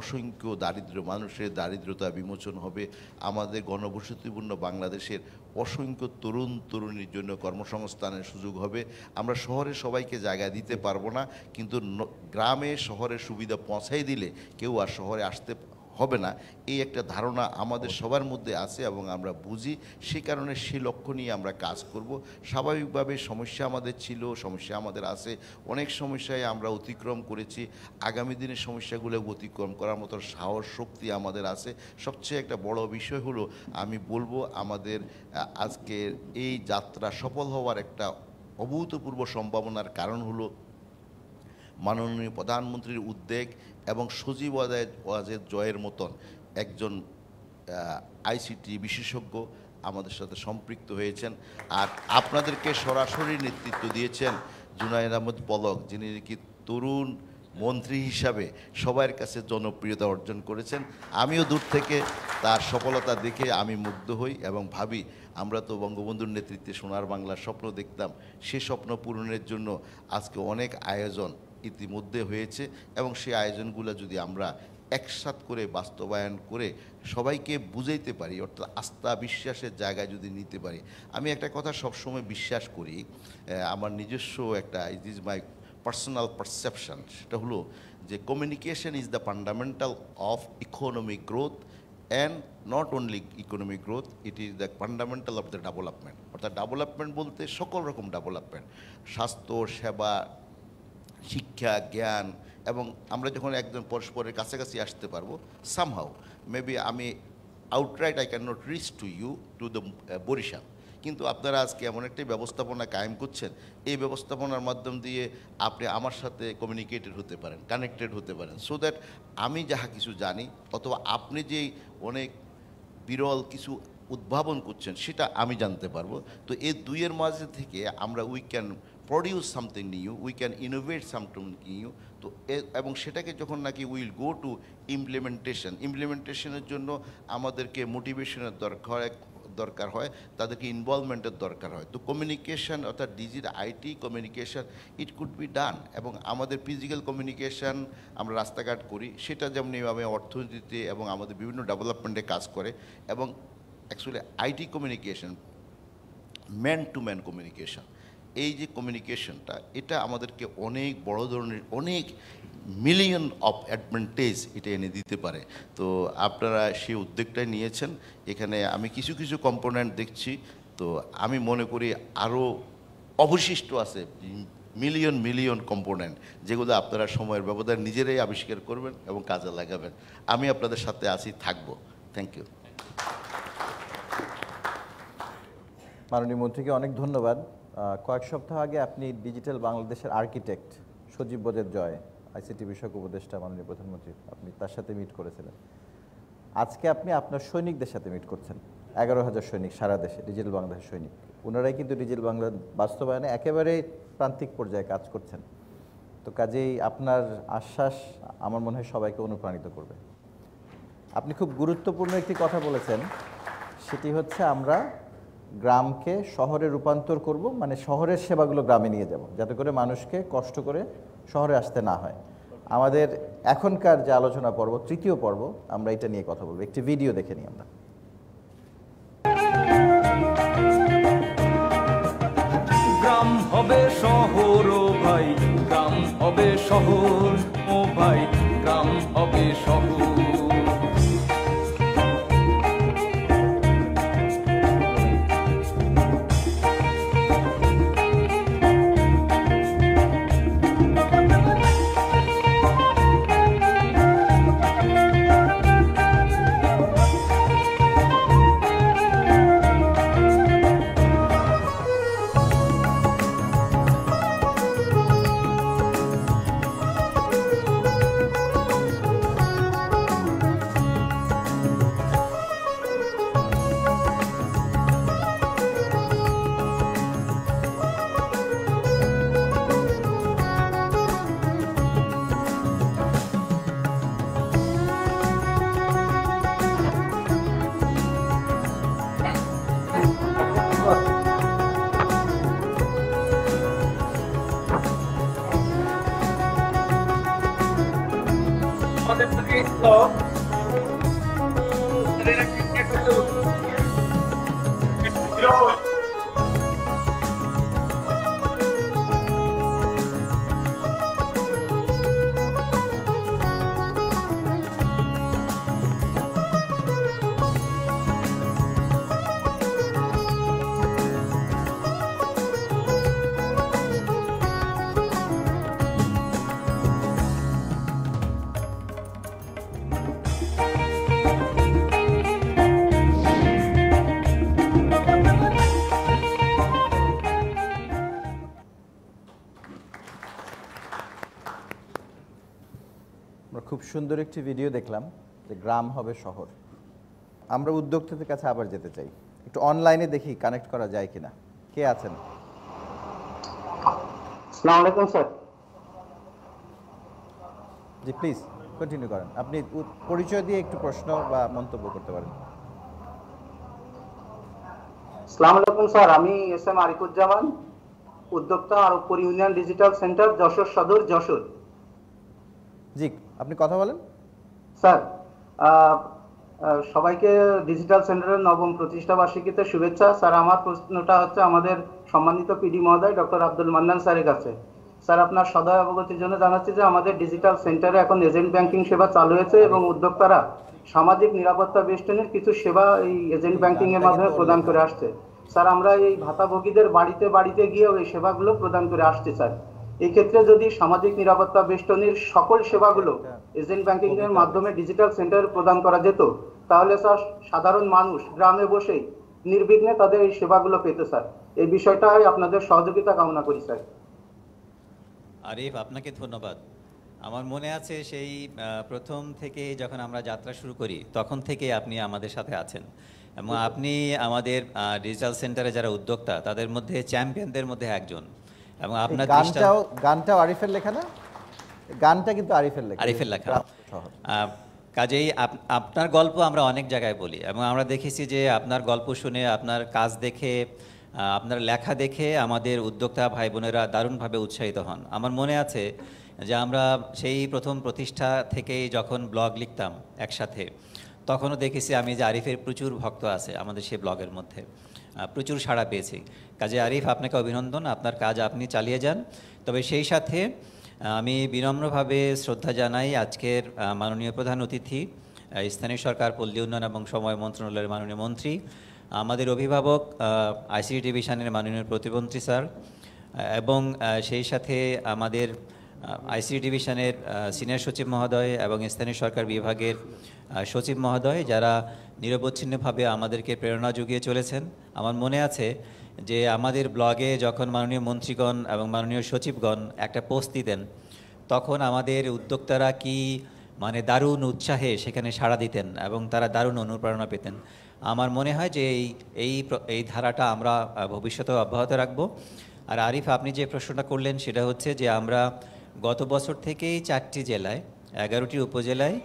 অসংখ্য দারিদ্র মানুষের দারিদ্রতা বিমোচন হবে আমাদের গণবসতিপূর্ণ বাংলাদেশের অসংখ্য তরুণ তরুণীর জন্য কর্মসংস্থানের সুযোগ হবে আমরা শহরে সবাইকে জায়গা দিতে পারবো না কিন্তু গ্রামে শহরের সুবিধা পৌঁছাই দিলে কেউ আর শহরে আসতে হবে না এই একটা ধারণা আমাদের সবার মধ্যে আছে এবং আমরা বুঝি সে কারণে সে লক্ষ্য নিয়ে আমরা কাজ করব স্বাভাবিকভাবে সমস্যা আমাদের ছিল সমস্যা আমাদের আছে অনেক সমস্যায় আমরা অতিক্রম করেছি আগামী দিনের সমস্যাগুলো অতিক্রম করার মতো সাহস শক্তি আমাদের আছে সবচেয়ে একটা বড় বিষয় হলো আমি বলবো আমাদের আজকের এই যাত্রা সফল হওয়ার একটা অভূতপূর্ব সম্ভাবনার কারণ হলো মাননীয় প্রধানমন্ত্রীর উদ্বেগ এবং সজীব ওয়াজেদ জয়ের মতন একজন আইসিটি বিশেষজ্ঞ আমাদের সাথে সম্পৃক্ত হয়েছেন আর আপনাদেরকে সরাসরি নেতৃত্ব দিয়েছেন জুনায়দ আহমদ পলক যিনি নাকি তরুণ মন্ত্রী হিসাবে সবার কাছে জনপ্রিয়তা অর্জন করেছেন আমিও দূর থেকে তার সফলতা দেখে আমি মুগ্ধ হই এবং ভাবি আমরা তো বঙ্গবন্ধুর নেতৃত্বে সোনার বাংলার স্বপ্ন দেখতাম সে স্বপ্ন পূরণের জন্য আজকে অনেক আয়োজন ইতিমধ্যে হয়েছে এবং সেই আয়োজনগুলো যদি আমরা একসাথ করে বাস্তবায়ন করে সবাইকে বুঝাইতে পারি অর্থাৎ আস্থা বিশ্বাসের জায়গায় যদি নিতে পারি আমি একটা কথা সবসময় বিশ্বাস করি আমার নিজস্ব একটা it is my personal perception সেটা হলো যে communication is the fundamental of economic growth and not only economic growth it is the fundamental of the development অর্থাৎ ডেভেলপমেন্ট বলতে সকল রকম ডেভেলপমেন্ট স্বাস্থ্য সেবা শিক্ষা জ্ঞান এবং আমরা যখন একজন পরস্পরের কাছাকাছি আসতে পারবো সামহাও মেবি আমি outright I can not reach to you to the Barisal কিন্তু আপনারা আজকে এমন একটি ব্যবস্থাপনা কায়েম করছেন এই ব্যবস্থাপনার মাধ্যম দিয়ে আপনি আমার সাথে কমিউনিকেটেড হতে পারেন কানেক্টেড হতে পারেন সো দ্যাট আমি যাহা কিছু জানি অথবা আপনি যেই অনেক বিরল কিছু উদ্ভাবন করছেন সেটা আমি জানতে পারবো তো এই দুইয়ের মাঝে থেকে আমরা we can produce something new we can innovate something new তো এবং সেটাকে যখন নাকি উইল গো টু ইমপ্লিমেন্টেশন ইমপ্লিমেন্টেশনের জন্য আমাদেরকে মোটিভেশনের দরকার দরকার হয় তাদেরকে ইনভলভমেন্টের দরকার হয় তো কমিউনিকেশান অর্থাৎ digital IT communication it could be done এবং আমাদের ফিজিক্যাল কমিউনিকেশান আমরা রাস্তাঘাট করি সেটা যেমন এইভাবে অর্থনীতিতে এবং আমাদের বিভিন্ন ডেভেলপমেন্টে কাজ করে এবং actually IT communication man to man communication এই যে কমিউনিকেশনটা এটা আমাদেরকে অনেক বড় ধরনের অনেক মিলিয়ন অফ অ্যাডভান্টেজ এটা এনে দিতে পারে তো আপনারা সেই উদ্যোগটাই নিয়েছেন এখানে আমি কিছু কিছু কম্পোনেন্ট দেখছি তো আমি মনে করি আরও অবশিষ্ট আছে মিলিয়ন মিলিয়ন কম্পোনেন্ট যেগুলো আপনারা সময়ের ব্যবধান নিজেরাই আবিষ্কার করবেন এবং কাজে লাগাবেন আমি আপনাদের সাথে আছি থাকবো থ্যাংক ইউ মাননীয় মন্ত্রীকে অনেক ধন্যবাদ কয়েক সপ্তাহ আগে আপনি ডিজিটাল বাংলাদেশের আর্কিটেক্ট সজীব বোধের জয় আইসিটি বিষয়ক উপদেষ্টা মাননীয় প্রধানমন্ত্রী আপনি তার সাথে মিট করেছিলেন আজকে আপনি আপনার সৈনিকদের সাথে মিট করছেন এগারো হাজার সৈনিক সারা দেশে ডিজিটাল বাংলাদেশের সৈনিক ওনারাই কিন্তু ডিজিটাল বাংলা বাস্তবায়নে একেবারে প্রান্তিক পর্যায়ে কাজ করছেন তো কাজেই আপনার আশ্বাস আমার মনে হয় সবাইকে অনুপ্রাণিত করবে আপনি খুব গুরুত্বপূর্ণ একটি কথা বলেছেন সেটি হচ্ছে আমরা গ্রামকে শহরে রূপান্তর করব মানে শহরের সেবাগুলো গ্রামে নিয়ে যাব যাতে করে মানুষকে কষ্ট করে শহরে আসতে না হয় আমাদের এখনকার যে আলোচনা পর্ব তৃতীয় পর্ব আমরা এটা নিয়ে কথা বলবো একটি ভিডিও দেখে নিই আমরা গ্রাম হবে শহর ও ভাই গ্রাম হবে শহর ও ভাই গ্রাম Thank you. সুন্দর একটি ভিডিও দেখলাম যে গ্রাম হবে শহর আমরা উদ্যোক্তাদের কাছে আবার যেতে চাই একটু অনলাইনে দেখি কানেক্ট করা যায় কিনা কে আছেন আসসালামু আলাইকুম স্যার জি প্লিজ কন্টিনিউ করেন আপনি পরিচয় দিয়ে একটু প্রশ্ন বা মন্তব্য করতে পারেন আসসালামু আলাইকুম স্যার আমি এস এম আরিকুজ্জামান উদ্যোক্তা Arabpur union digital centre Jessore Sadar Jessore জি আপনি কথা বলেন স্যার সবাইকে ডিজিটাল সেন্টারের নবম প্রতিষ্ঠা বার্ষিকীতে শুভেচ্ছা স্যার আমার প্রশ্নটা হচ্ছে আমাদের সম্মানিত পিডি মহোদয় ডক্টর আব্দুল মান্নান স্যারের কাছে স্যার আপনার সদয় অবগতির জন্য জানাচ্ছি যে আমাদের ডিজিটাল সেন্টারে এখন এজেন্ট ব্যাংকিং সেবা চালু হয়েছে এবং উদ্যোক্তারা সামাজিক নিরাপত্তা বেষ্টনের কিছু সেবা এই এজেন্ট হ্যাঁ, ব্যাংকিং এর মাধ্যমে প্রদান হ্যাঁ। করে আসছে স্যার আমরা এই ভাতাভোগীদের বাড়িতে বাড়িতে গিয়েও এই সেবাগুলো প্রদান করে আসছি স্যার এক্ষেত্রে যদি সামাজিক নিরাপত্তা বেষ্টনীর সকল সেবাগুলো এজেন্ট ব্যাংকিং এর মাধ্যমে ডিজিটাল সেন্টার প্রদান করা যেত তাহলে স্যার সাধারণ মানুষ গ্রামে বসেই নির্বিঘ্নে তাদের এই সেবাগুলো পেতে স্যার এই বিষয়টাই আপনাদের সহযোগিতা কামনা করি স্যার আরিফ আপনাকে ধন্যবাদ আমার মনে আছে সেই প্রথম থেকে যখন আমরা যাত্রা শুরু করি তখন থেকে আপনি আমাদের সাথে আছেন এবং আপনি আমাদের ডিজিটাল সেন্টারে যারা উদ্যোক্তা তাদের মধ্যে চ্যাম্পিয়নদের মধ্যে একজন এবং আপনার গানটাও গানটাও আরিফের লেখা না গানটা কিন্তু আরিফের লেখা আরিফের লেখা কাজেই আপনার গল্প আমরা অনেক জায়গায় বলি এবং আমরা দেখেছি যে আপনার গল্প শুনে আপনার কাজ দেখে আপনার লেখা দেখে আমাদের উদ্যোক্তা ভাই বোনেরা দারুণভাবে উৎসাহিত হন আমার মনে আছে যে আমরা সেই প্রথম প্রতিষ্ঠা থেকেই যখন ব্লগ লিখতাম একসাথে তখনও দেখেছি আমি যে আরিফের প্রচুর ভক্ত আছে আমাদের সেই ব্লগের মধ্যে প্রচুর সাড়া পেয়েছি কাজে আরিফ আপনাকে অভিনন্দন আপনার কাজ আপনি চালিয়ে যান তবে সেই সাথে আমি বিনম্রভাবে শ্রদ্ধা জানাই আজকের মাননীয় প্রধান অতিথি স্থানীয় সরকার পল্লী উন্নয়ন এবং সময় মন্ত্রণালয়ের মাননীয় মন্ত্রী আমাদের অভিভাবক আইসিডি ডিভিশনের মাননীয় প্রতিমন্ত্রী স্যার এবং সেই সাথে আমাদের আইসি ডিভিশনের সিনিয়র সচিব মহোদয় এবং স্থানীয় সরকার বিভাগের সচিব মহোদয় যারা নিরবচ্ছিন্নভাবে আমাদেরকে প্রেরণা জুগিয়ে চলেছেন আমার মনে আছে যে আমাদের ব্লগে যখন মাননীয় মন্ত্রীগণ এবং মাননীয় সচিবগণ একটা পোস্ট দিতেন তখন আমাদের উদ্যোক্তারা কি মানে দারুণ উৎসাহে সেখানে সাড়া দিতেন এবং তারা দারুণ অনুপ্রেরণা পেতেন আমার মনে হয় যে এই এই এই ধারাটা আমরা ভবিষ্যতে অব্যাহত রাখব আর আরিফ আপনি যে প্রশ্নটা করলেন সেটা হচ্ছে যে আমরা গত বছর থেকেই চারটি জেলায় এগারোটি উপজেলায়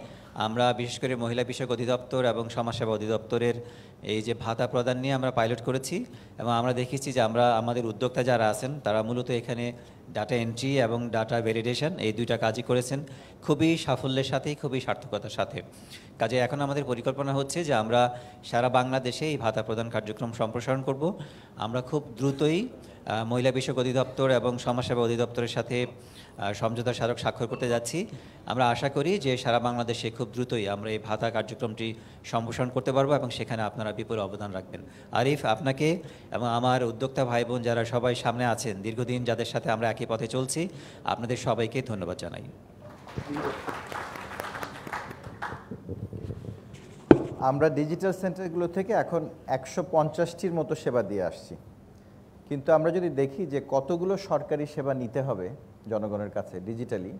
আমরা বিশেষ করে মহিলা বিষয়ক অধিদপ্তর এবং সমাজসেবা অধিদপ্তরের এই যে ভাতা প্রদান নিয়ে আমরা পাইলট করেছি এবং আমরা দেখেছি যে আমরা আমাদের উদ্যোক্তা যারা আছেন তারা মূলত এখানে ডাটা এন্ট্রি এবং ডাটা ভ্যালিডেশন এই দুইটা কাজই করেছেন খুবই সাফল্যের সাথে খুবই সার্থকতার সাথে কাজে এখন আমাদের পরিকল্পনা হচ্ছে যে আমরা সারা বাংলাদেশে এই ভাতা প্রদান কার্যক্রম সম্প্রসারণ করব আমরা খুব দ্রুতই মহিলা বিষয়ক অধিদপ্তর এবং সমাজসেবা অধিদপ্তরের সাথে সমঝোতা স্মারক স্বাক্ষর করতে যাচ্ছি আমরা আশা করি যে সারা বাংলাদেশে খুব দ্রুতই আমরা এই ভাতা কার্যক্রমটি সম্প্রসারণ করতে পারবো এবং সেখানে আপনারা বিপুল অবদান রাখবেন আরিফ আপনাকে এবং আমার উদ্যোক্তা ভাই বোন যারা সবাই সামনে আছেন দীর্ঘদিন যাদের সাথে আমরা একই পথে চলছি আপনাদের সবাইকে ধন্যবাদ জানাই আমরা ডিজিটাল সেন্টারগুলো থেকে এখন একশো পঞ্চাশটির মতো সেবা দিয়ে আসছি কিন্তু আমরা যদি দেখি যে কতগুলো সরকারি সেবা নিতে হবে জনগণের কাছে ডিজিটালি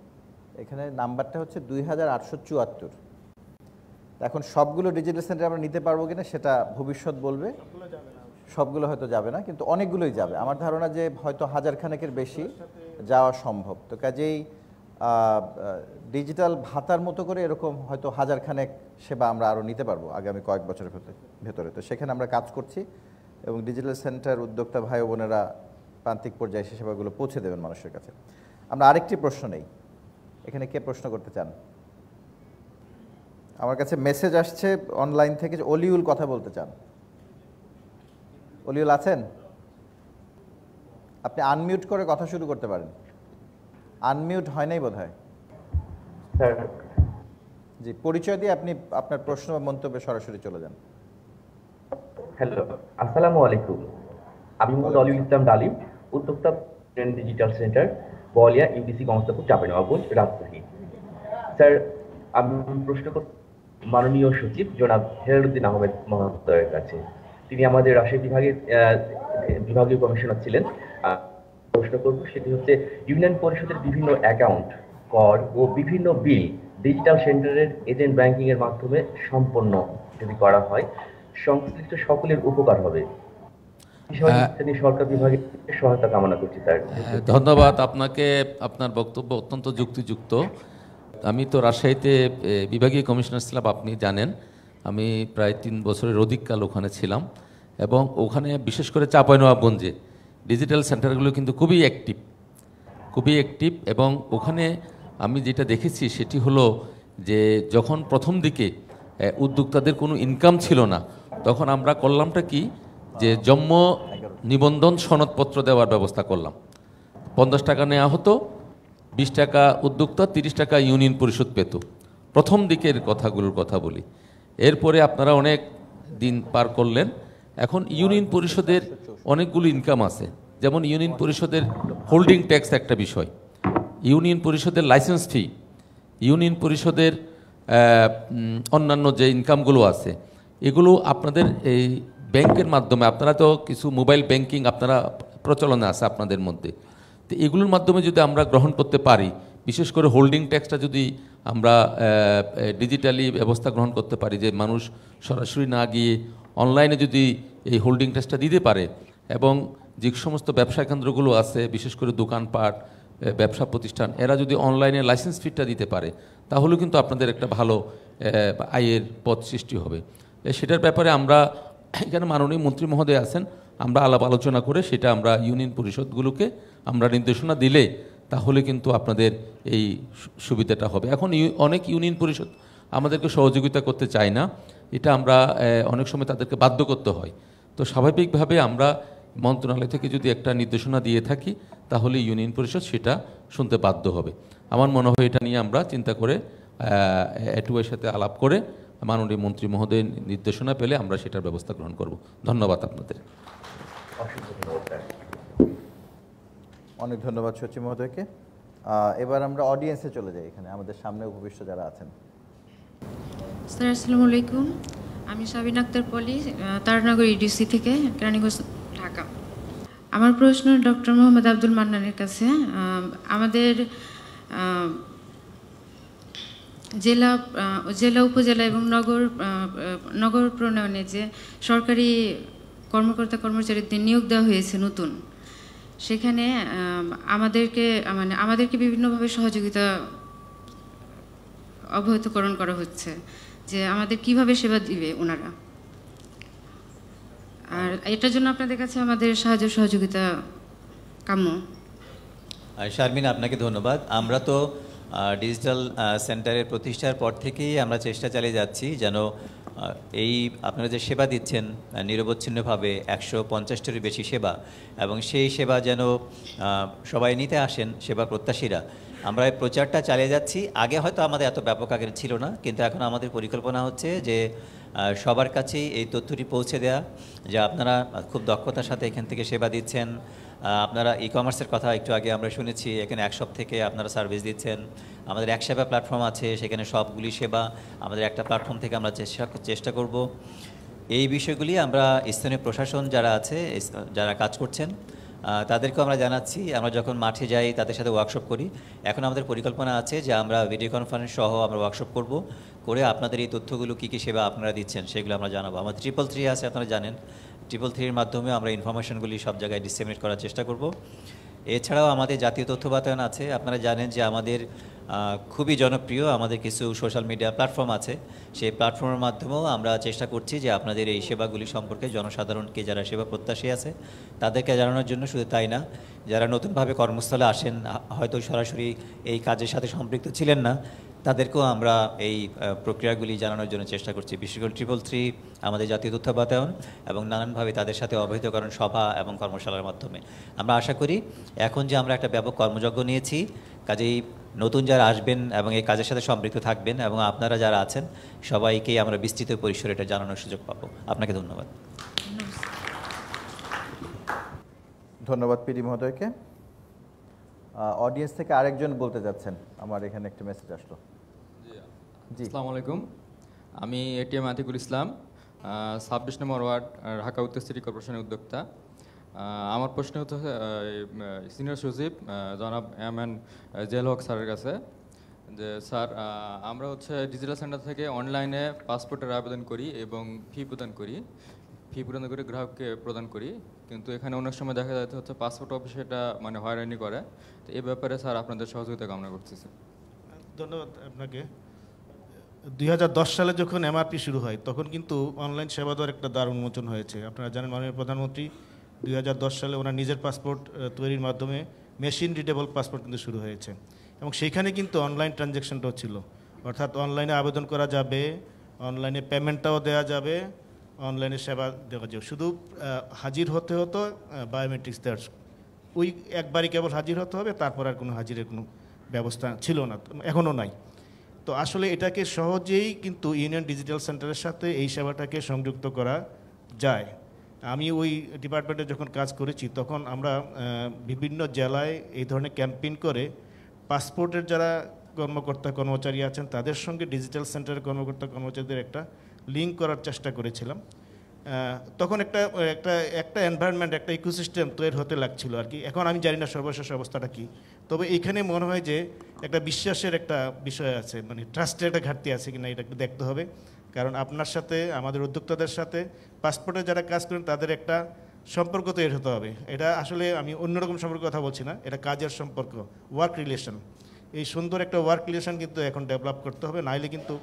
এখানে নাম্বারটা হচ্ছে দুই হাজার আটশো চুয়াত্তর এখন সবগুলো ডিজিটাল সেন্টার আমরা নিতে পারবো কিনা সেটা ভবিষ্যৎ বলবে সবগুলো হয়তো যাবে না কিন্তু অনেকগুলোই যাবে আমার ধারণা যে হয়তো হাজার খানেকের বেশি যাওয়া সম্ভব তো কাজেই ডিজিটাল ভাতার মতো করে এরকম হয়তো হাজার খানেক সেবা আমরা আরও নিতে পারবো আগামী কয়েক বছরের ভেতরে তো সেখানে আমরা কাজ করছি এবং ডিজিটাল সেন্টার উদ্যোক্তা ভাই বোনেরা প্রান্তিক পর্যায়ে সে সেবাগুলো পৌঁছে দেবেন মানুষের কাছে আমরা আরেকটি প্রশ্ন নেই এখানে কে প্রশ্ন করতে চান আমার কাছে মেসেজ আসছে অনলাইন থেকে যে অলিউল কথা বলতে চান অলিউল আছেন আপনি আনমিউট করে কথা শুরু করতে পারেন আনমিউট হয় নাই বোধ হয় জি পরিচয় দিয়ে আপনি আপনার প্রশ্ন বা মন্তব্যে সরাসরি চলে যান হ্যালো আসসালামু আলাইকুম আমি মোহাম্মদ অলিউল ইসলাম ডালিম উদ্যোক্তা digital centre Baliya UDC constable Chapanganj রাজধানী স্যার আমি প্রশ্ন মাননীয় সচিব জনাব হেরুদ্দিন আহমেদ মহাত্ময়ের কাছে তিনি আমাদের রাজশাহী বিভাগের বিভাগীয় কমিশনার ছিলেন প্রশ্ন করব সেটি হচ্ছে ইউনিয়ন পরিষদের বিভিন্ন অ্যাকাউন্ট কর ও বিভিন্ন বিল ডিজিটাল সেন্টারের এজেন্ট ব্যাংকিং এর মাধ্যমে সম্পন্ন যদি করা হয় সংশ্লিষ্ট সকলের উপকার হবে হ্যাঁ, ধন্যবাদ আপনাকে আপনার বক্তব্য অত্যন্ত যুক্তিযুক্ত আমি তো রাজশাহীতে বিভাগীয় কমিশনার ছিলাম আপনি জানেন আমি প্রায় তিন বছরের অধিককাল ওখানে ছিলাম এবং ওখানে বিশেষ করে চাঁপাইনবাবগঞ্জে ডিজিটাল সেন্টারগুলো কিন্তু খুবই অ্যাক্টিভ খুবই অ্যাক্টিভ এবং ওখানে আমি যেটা দেখেছি সেটি হলো যে যখন প্রথম দিকে উদ্যোক্তাদের কোনো ইনকাম ছিল না তখন আমরা করলামটা কি যে জন্ম নিবন্ধন সনদপত্র দেওয়ার ব্যবস্থা করলাম পঞ্চাশ টাকা নেওয়া হতো বিশ টাকা উদ্যোক্তা তিরিশ টাকা ইউনিয়ন পরিষদ পেত প্রথম দিকের কথাগুলোর কথা বলি এরপরে আপনারা অনেক দিন পার করলেন এখন ইউনিয়ন পরিষদের অনেকগুলো ইনকাম আছে যেমন ইউনিয়ন পরিষদের হোল্ডিং ট্যাক্স একটা বিষয় ইউনিয়ন পরিষদের লাইসেন্স ফি ইউনিয়ন পরিষদের অন্যান্য যে ইনকামগুলো আছে এগুলো আপনাদের এই ব্যাংকের মাধ্যমে আপনারা তো কিছু মোবাইল ব্যাংকিং আপনারা প্রচলনে আছে আপনাদের মধ্যে তো এগুলোর মাধ্যমে যদি আমরা গ্রহণ করতে পারি বিশেষ করে হোল্ডিং ট্যাক্সটা যদি আমরা ডিজিটালি ব্যবস্থা গ্রহণ করতে পারি যে মানুষ সরাসরি না গিয়ে অনলাইনে যদি এই হোল্ডিং ট্যাক্সটা দিতে পারে এবং যে সমস্ত ব্যবসা কেন্দ্রগুলো আছে বিশেষ করে দোকানপাট ব্যবসা প্রতিষ্ঠান এরা যদি অনলাইনে লাইসেন্স ফিটটা দিতে পারে তাহলেও কিন্তু আপনাদের একটা ভালো আয়ের পথ সৃষ্টি হবে সেটার ব্যাপারে আমরা এখানে মাননীয় মন্ত্রী মহোদয় আছেন আমরা আলাপ আলোচনা করে সেটা আমরা ইউনিয়ন পরিষদগুলোকে আমরা নির্দেশনা দিলে তাহলে কিন্তু আপনাদের এই সুবিধাটা হবে এখন অনেক ইউনিয়ন পরিষদ আমাদেরকে সহযোগিতা করতে চায় না এটা আমরা অনেক সময় তাদেরকে বাধ্য করতে হয় তো স্বাভাবিকভাবে আমরা মন্ত্রণালয় থেকে যদি একটা নির্দেশনা দিয়ে থাকি তাহলে ইউনিয়ন পরিষদ সেটা শুনতে বাধ্য হবে আমার মনে হয় এটা নিয়ে আমরা চিন্তা করে এটুয়ের সাথে আলাপ করে মাননীয় মন্ত্রী মহোদয় নির্দেশনা পেলে আমরা সেটার ব্যবস্থা গ্রহণ করব ধন্যবাদ আপনাদের অনেক ধন্যবাদ সচিব মহোদয়কে এবার আমরা অডিয়েন্সে চলে যাই এখানে আমাদের সামনে উপবিষ্ট যারা আছেন স্যার আসসালামু আলাইকুম আমি সাবিন আক্তার পলি তারানগর ইডিসি e থেকে কেরানীগঞ্জ ঢাকা আমার প্রশ্ন ডক্টর মোহাম্মদ আব্দুল মান্নানের কাছে আমাদের জেলা জেলা উপজেলা এবং নগর নগর প্রণয়নে যে সরকারি কর্মকর্তা কর্মচারীদের নিয়োগ দেওয়া হয়েছে নতুন সেখানে আমাদেরকে মানে আমাদেরকে বিভিন্নভাবে সহযোগিতা অবহিতকরণ করা হচ্ছে যে আমাদের কিভাবে সেবা দিবে ওনারা আর এটার জন্য আপনাদের কাছে আমাদের সাহায্য সহযোগিতা কাম্য শারমিন আপনাকে ধন্যবাদ আমরা তো ডিজিটাল সেন্টারের প্রতিষ্ঠার পর থেকেই আমরা চেষ্টা চালিয়ে যাচ্ছি যেন এই আপনারা যে সেবা দিচ্ছেন নিরবচ্ছিন্নভাবে একশো পঞ্চাশটির বেশি সেবা এবং সেই সেবা যেন সবাই নিতে আসেন সেবা প্রত্যাশীরা আমরা এই প্রচারটা চালিয়ে যাচ্ছি আগে হয়তো আমাদের এত ব্যাপক আগের ছিল না কিন্তু এখন আমাদের পরিকল্পনা হচ্ছে যে সবার কাছেই এই তথ্যটি পৌঁছে দেয়া যে আপনারা খুব দক্ষতার সাথে এখান থেকে সেবা দিচ্ছেন আপনারা ই কমার্সের কথা একটু আগে আমরা শুনেছি এখানে সপ থেকে আপনারা সার্ভিস দিচ্ছেন আমাদের এক সেবা প্ল্যাটফর্ম আছে সেখানে সবগুলি সেবা আমাদের একটা প্ল্যাটফর্ম থেকে আমরা চেষ্টা চেষ্টা করব এই বিষয়গুলি আমরা স্থানীয় প্রশাসন যারা আছে যারা কাজ করছেন তাদেরকেও আমরা জানাচ্ছি আমরা যখন মাঠে যাই তাদের সাথে ওয়ার্কশপ করি এখন আমাদের পরিকল্পনা আছে যে আমরা ভিডিও কনফারেন্স সহ আমরা ওয়ার্কশপ করব করে আপনাদের এই তথ্যগুলো কী কী সেবা আপনারা দিচ্ছেন সেগুলো আমরা জানাবো আমার ট্রিপল থ্রি আছে আপনারা জানেন ট্রিপল থ্রির মাধ্যমে আমরা ইনফরমেশনগুলি সব জায়গায় ডিসেমিনেট করার চেষ্টা করব এছাড়াও আমাদের জাতীয় তথ্য বাতায়ন আছে আপনারা জানেন যে আমাদের খুবই জনপ্রিয় আমাদের কিছু সোশ্যাল মিডিয়া প্ল্যাটফর্ম আছে সেই প্ল্যাটফর্মের মাধ্যমেও আমরা চেষ্টা করছি যে আপনাদের এই সেবাগুলি সম্পর্কে জনসাধারণকে যারা সেবা প্রত্যাশী আছে তাদেরকে জানানোর জন্য শুধু তাই না যারা নতুনভাবে কর্মস্থলে আসেন হয়তো সরাসরি এই কাজের সাথে সম্পৃক্ত ছিলেন না তাদেরকেও আমরা এই প্রক্রিয়াগুলি জানানোর জন্য চেষ্টা করছি বিশেষ করে ট্রিপল থ্রি আমাদের জাতীয় তথ্য বাতায়ন এবং নানানভাবে তাদের সাথে অবহিতকরণ সভা এবং কর্মশালার মাধ্যমে আমরা আশা করি এখন যে আমরা একটা ব্যাপক কর্মযজ্ঞ নিয়েছি কাজেই নতুন যারা আসবেন এবং এই কাজের সাথে সম্পৃক্ত থাকবেন এবং আপনারা যারা আছেন সবাইকে আমরা বিস্তৃত পরিসরে এটা জানানোর সুযোগ পাবো আপনাকে ধন্যবাদ ধন্যবাদ পিডি মহোদয়কে অডিয়েন্স থেকে আরেকজন বলতে যাচ্ছেন আমার এখানে একটা মেসেজ আসলো আসসালামু আলাইকুম আমি এটিএম আতিকুল ইসলাম ছাব্বিশ নম্বর ওয়ার্ড ঢাকা উত্তর সিটি কর্পোরেশনের উদ্যোক্তা আমার প্রশ্ন হচ্ছে সিনিয়র সচিব জনাব এম এন জেল হক স্যারের কাছে যে স্যার আমরা হচ্ছে ডিজিটাল সেন্টার থেকে অনলাইনে পাসপোর্টের আবেদন করি এবং ফি প্রদান করি ফি প্রদান করে গ্রাহককে প্রদান করি কিন্তু এখানে অনেক সময় দেখা যায় হচ্ছে পাসপোর্ট অফিসে এটা মানে হয়রানি করে তো এ ব্যাপারে স্যার আপনাদের সহযোগিতা কামনা করতেছে ধন্যবাদ আপনাকে দুই সালে যখন এমআরপি শুরু হয় তখন কিন্তু অনলাইন সেবা দেওয়ার একটা দ্বার উন্মোচন হয়েছে আপনারা জানেন মাননীয় প্রধানমন্ত্রী দুই সালে ওনার নিজের পাসপোর্ট তৈরির মাধ্যমে মেশিন রিডেবল পাসপোর্ট কিন্তু শুরু হয়েছে এবং সেইখানে কিন্তু অনলাইন ট্রানজ্যাকশনটাও ছিল অর্থাৎ অনলাইনে আবেদন করা যাবে অনলাইনে পেমেন্টটাও দেওয়া যাবে অনলাইনে সেবা দেওয়া যাবে শুধু হাজির হতে হতো বায়োমেট্রিক্স দেওয়ার ওই একবারই কেবল হাজির হতে হবে তারপর আর কোনো হাজিরের কোনো ব্যবস্থা ছিল না এখনও নাই তো আসলে এটাকে সহজেই কিন্তু ইউনিয়ন ডিজিটাল সেন্টারের সাথে এই সেবাটাকে সংযুক্ত করা যায় আমি ওই ডিপার্টমেন্টে যখন কাজ করেছি তখন আমরা বিভিন্ন জেলায় এই ধরনের ক্যাম্পেইন করে পাসপোর্টের যারা কর্মকর্তা কর্মচারী আছেন তাদের সঙ্গে ডিজিটাল সেন্টারের কর্মকর্তা কর্মচারীদের একটা লিঙ্ক করার চেষ্টা করেছিলাম তখন একটা একটা একটা এনভায়রনমেন্ট একটা ইকোসিস্টেম তৈরি হতে লাগছিল আর কি এখন আমি জানি না সর্বশেষ অবস্থাটা কী তবে এখানে মনে হয় যে একটা বিশ্বাসের একটা বিষয় আছে মানে ট্রাস্টের একটা ঘাটতি আছে কিনা এটা একটু দেখতে হবে কারণ আপনার সাথে আমাদের উদ্যোক্তাদের সাথে পাসপোর্টে যারা কাজ করেন তাদের একটা সম্পর্ক তৈরি হতে হবে এটা আসলে আমি অন্যরকম সম্পর্ক কথা বলছি না এটা কাজের সম্পর্ক ওয়ার্ক রিলেশন এই সুন্দর একটা ওয়ার্ক রিলেশন কিন্তু এখন ডেভেলপ করতে হবে নাইলে কিন্তু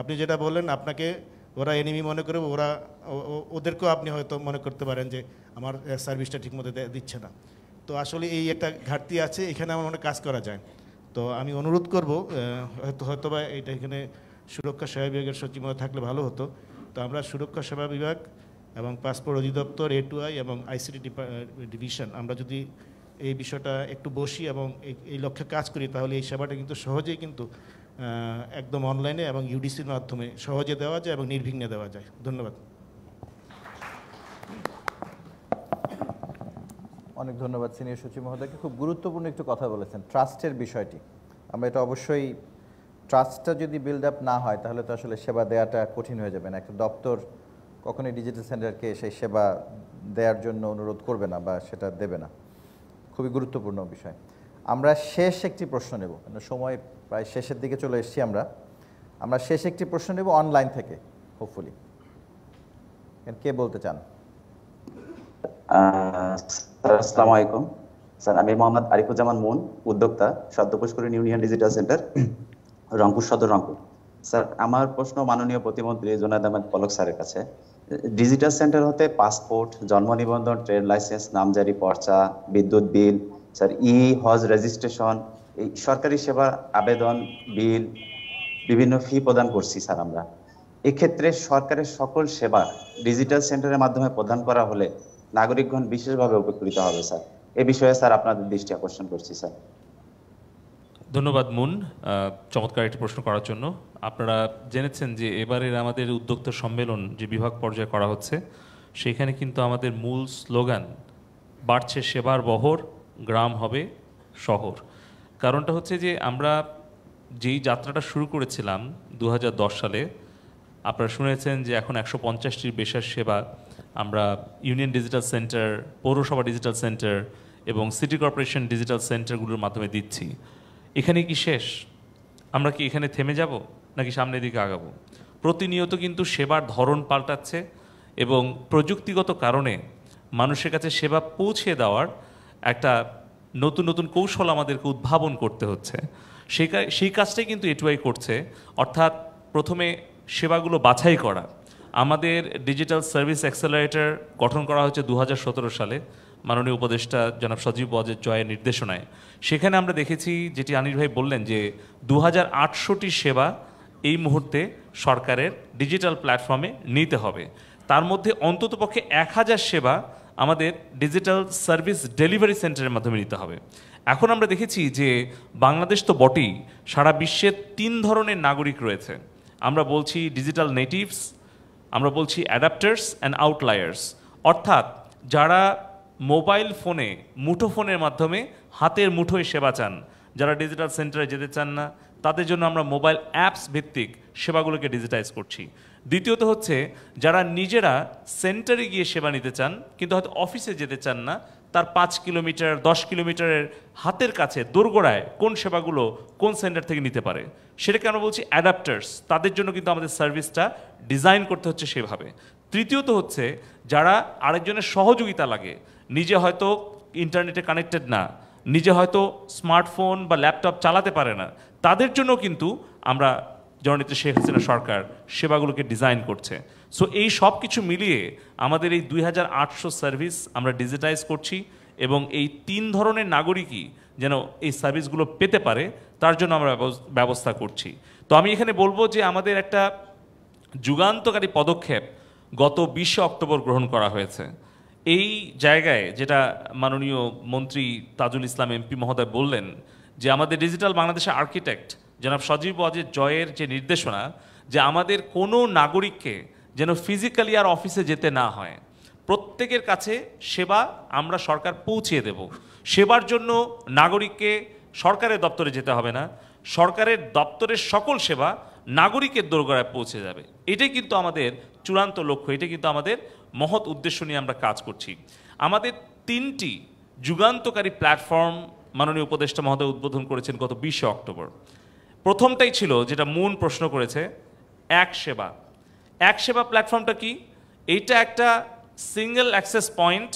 আপনি যেটা বললেন আপনাকে ওরা এনিমি মনে করে ওরা ওদেরকেও আপনি হয়তো মনে করতে পারেন যে আমার সার্ভিসটা ঠিকমতো দিচ্ছে না তো আসলে এই একটা ঘাটতি আছে এখানে আমার মনে কাজ করা যায় তো আমি অনুরোধ করব হয়তো হয়তো বা এটা এখানে সুরক্ষা সেবা বিভাগের সচিব থাকলে ভালো হতো তো আমরা সুরক্ষা সেবা বিভাগ এবং পাসপোর্ট অধিদপ্তর এ আই এবং আইসিটি ডিভিশন আমরা যদি এই বিষয়টা একটু বসি এবং এই লক্ষ্যে কাজ করি তাহলে এই সেবাটা কিন্তু সহজেই কিন্তু একদম অনলাইনে এবং ইউডিসির মাধ্যমে সহজে দেওয়া যায় এবং নির্বিঘ্নে দেওয়া যায় ধন্যবাদ অনেক ধন্যবাদ সিনিয়র সচিব মহোদয়কে খুব গুরুত্বপূর্ণ একটু কথা বলেছেন ট্রাস্টের বিষয়টি আমরা এটা অবশ্যই ট্রাস্টটা যদি বিল্ড আপ না হয় তাহলে তো আসলে সেবা দেওয়াটা কঠিন হয়ে যাবে না একটা দপ্তর কখনোই ডিজিটাল সেন্টারকে সেই সেবা দেওয়ার জন্য অনুরোধ করবে না বা সেটা দেবে না খুবই গুরুত্বপূর্ণ বিষয় আমরা শেষ একটি প্রশ্ন নেব সময় প্রায় শেষের দিকে চলে এসেছি আমরা আমরা শেষ একটি প্রশ্ন নেব অনলাইন থেকে হোপফুলি কে বলতে চান আসসালামু আলাইকুম স্যার আমি মোহাম্মদ আরিফুজ্জামান মুন উদ্যোক্তা সদ্য ইউনিয়ন ডিজিটাল সেন্টার রংপুর সদর রংপুর স্যার আমার প্রশ্ন মাননীয় প্রতিমন্ত্রী জোনাদ আহমেদ পলক স্যারের কাছে ডিজিটাল সেন্টার হতে পাসপোর্ট জন্ম নিবন্ধন ট্রেড লাইসেন্স নামজারি পর্চা বিদ্যুৎ বিল স্যার ই হজ রেজিস্ট্রেশন এই সরকারি সেবা আবেদন বিল বিভিন্ন ফি প্রদান করছি স্যার আমরা এক্ষেত্রে সরকারের সকল সেবা ডিজিটাল সেন্টারের মাধ্যমে প্রদান করা হলে নাগরিকগণ বিশেষভাবে উপকৃত হবে স্যার এ বিষয়ে স্যার আপনাদের দৃষ্টি আকর্ষণ করছি স্যার ধন্যবাদ মুন চমৎকার একটি প্রশ্ন করার জন্য আপনারা জেনেছেন যে এবারের আমাদের উদ্যোক্তা সম্মেলন যে বিভাগ পর্যায়ে করা হচ্ছে সেখানে কিন্তু আমাদের মূল স্লোগান বাড়ছে সেবার বহর গ্রাম হবে শহর কারণটা হচ্ছে যে আমরা যেই যাত্রাটা শুরু করেছিলাম দু সালে আপনারা শুনেছেন যে এখন একশো পঞ্চাশটির বেশার সেবা আমরা ইউনিয়ন ডিজিটাল সেন্টার পৌরসভা ডিজিটাল সেন্টার এবং সিটি কর্পোরেশন ডিজিটাল সেন্টারগুলোর মাধ্যমে দিচ্ছি এখানে কি শেষ আমরা কি এখানে থেমে যাব নাকি সামনের দিকে আগাবো প্রতিনিয়ত কিন্তু সেবার ধরন পাল্টাচ্ছে এবং প্রযুক্তিগত কারণে মানুষের কাছে সেবা পৌঁছে দেওয়ার একটা নতুন নতুন কৌশল আমাদেরকে উদ্ভাবন করতে হচ্ছে সেই সেই কাজটাই কিন্তু এটুআই করছে অর্থাৎ প্রথমে সেবাগুলো বাছাই করা আমাদের ডিজিটাল সার্ভিস অ্যাক্সেলারেটর গঠন করা হয়েছে দু সালে মাননীয় উপদেষ্টা জনাব সজীব বজের জয়ের নির্দেশনায় সেখানে আমরা দেখেছি যেটি আনির ভাই বললেন যে দু সেবা এই মুহূর্তে সরকারের ডিজিটাল প্ল্যাটফর্মে নিতে হবে তার মধ্যে অন্ততপক্ষে এক হাজার সেবা আমাদের ডিজিটাল সার্ভিস ডেলিভারি সেন্টারের মাধ্যমে নিতে হবে এখন আমরা দেখেছি যে বাংলাদেশ তো বটেই সারা বিশ্বের তিন ধরনের নাগরিক রয়েছে আমরা বলছি ডিজিটাল নেটিভস আমরা বলছি অ্যাডাপ্টার্স অ্যান্ড আউটলায়ার্স অর্থাৎ যারা মোবাইল ফোনে মুঠোফোনের মাধ্যমে হাতের মুঠোয় সেবা চান যারা ডিজিটাল সেন্টারে যেতে চান না তাদের জন্য আমরা মোবাইল অ্যাপস ভিত্তিক সেবাগুলোকে ডিজিটাইজ করছি দ্বিতীয়ত হচ্ছে যারা নিজেরা সেন্টারে গিয়ে সেবা নিতে চান কিন্তু হয়তো অফিসে যেতে চান না তার পাঁচ কিলোমিটার দশ কিলোমিটারের হাতের কাছে দোরগোড়ায় কোন সেবাগুলো কোন সেন্টার থেকে নিতে পারে সেটাকে আমরা বলছি অ্যাডাপ্টার্স তাদের জন্য কিন্তু আমাদের সার্ভিসটা ডিজাইন করতে হচ্ছে সেভাবে তৃতীয়ত হচ্ছে যারা আরেকজনের সহযোগিতা লাগে নিজে হয়তো ইন্টারনেটে কানেক্টেড না নিজে হয়তো স্মার্টফোন বা ল্যাপটপ চালাতে পারে না তাদের জন্য কিন্তু আমরা জননেত্রী শেখ হাসিনা সরকার সেবাগুলোকে ডিজাইন করছে সো এই সব কিছু মিলিয়ে আমাদের এই দুই সার্ভিস আমরা ডিজিটাইজ করছি এবং এই তিন ধরনের নাগরিকই যেন এই সার্ভিসগুলো পেতে পারে তার জন্য আমরা ব্যবস্থা করছি তো আমি এখানে বলবো যে আমাদের একটা যুগান্তকারী পদক্ষেপ গত বিশে অক্টোবর গ্রহণ করা হয়েছে এই জায়গায় যেটা মাননীয় মন্ত্রী তাজুল ইসলাম এমপি মহোদয় বললেন যে আমাদের ডিজিটাল বাংলাদেশের আর্কিটেক্ট জনাব সজীব ওয়াজের জয়ের যে নির্দেশনা যে আমাদের কোনো নাগরিককে যেন ফিজিক্যালি আর অফিসে যেতে না হয় প্রত্যেকের কাছে সেবা আমরা সরকার পৌঁছিয়ে দেব সেবার জন্য নাগরিককে সরকারের দপ্তরে যেতে হবে না সরকারের দপ্তরের সকল সেবা নাগরিকের দোরগোড়ায় পৌঁছে যাবে এটাই কিন্তু আমাদের চূড়ান্ত লক্ষ্য এটা কিন্তু আমাদের মহৎ উদ্দেশ্য নিয়ে আমরা কাজ করছি আমাদের তিনটি যুগান্তকারী প্ল্যাটফর্ম মাননীয় উপদেষ্টা মহোদয় উদ্বোধন করেছেন গত বিশে অক্টোবর প্রথমটাই ছিল যেটা মূল প্রশ্ন করেছে এক সেবা এক সেবা প্ল্যাটফর্মটা কি এইটা একটা single access point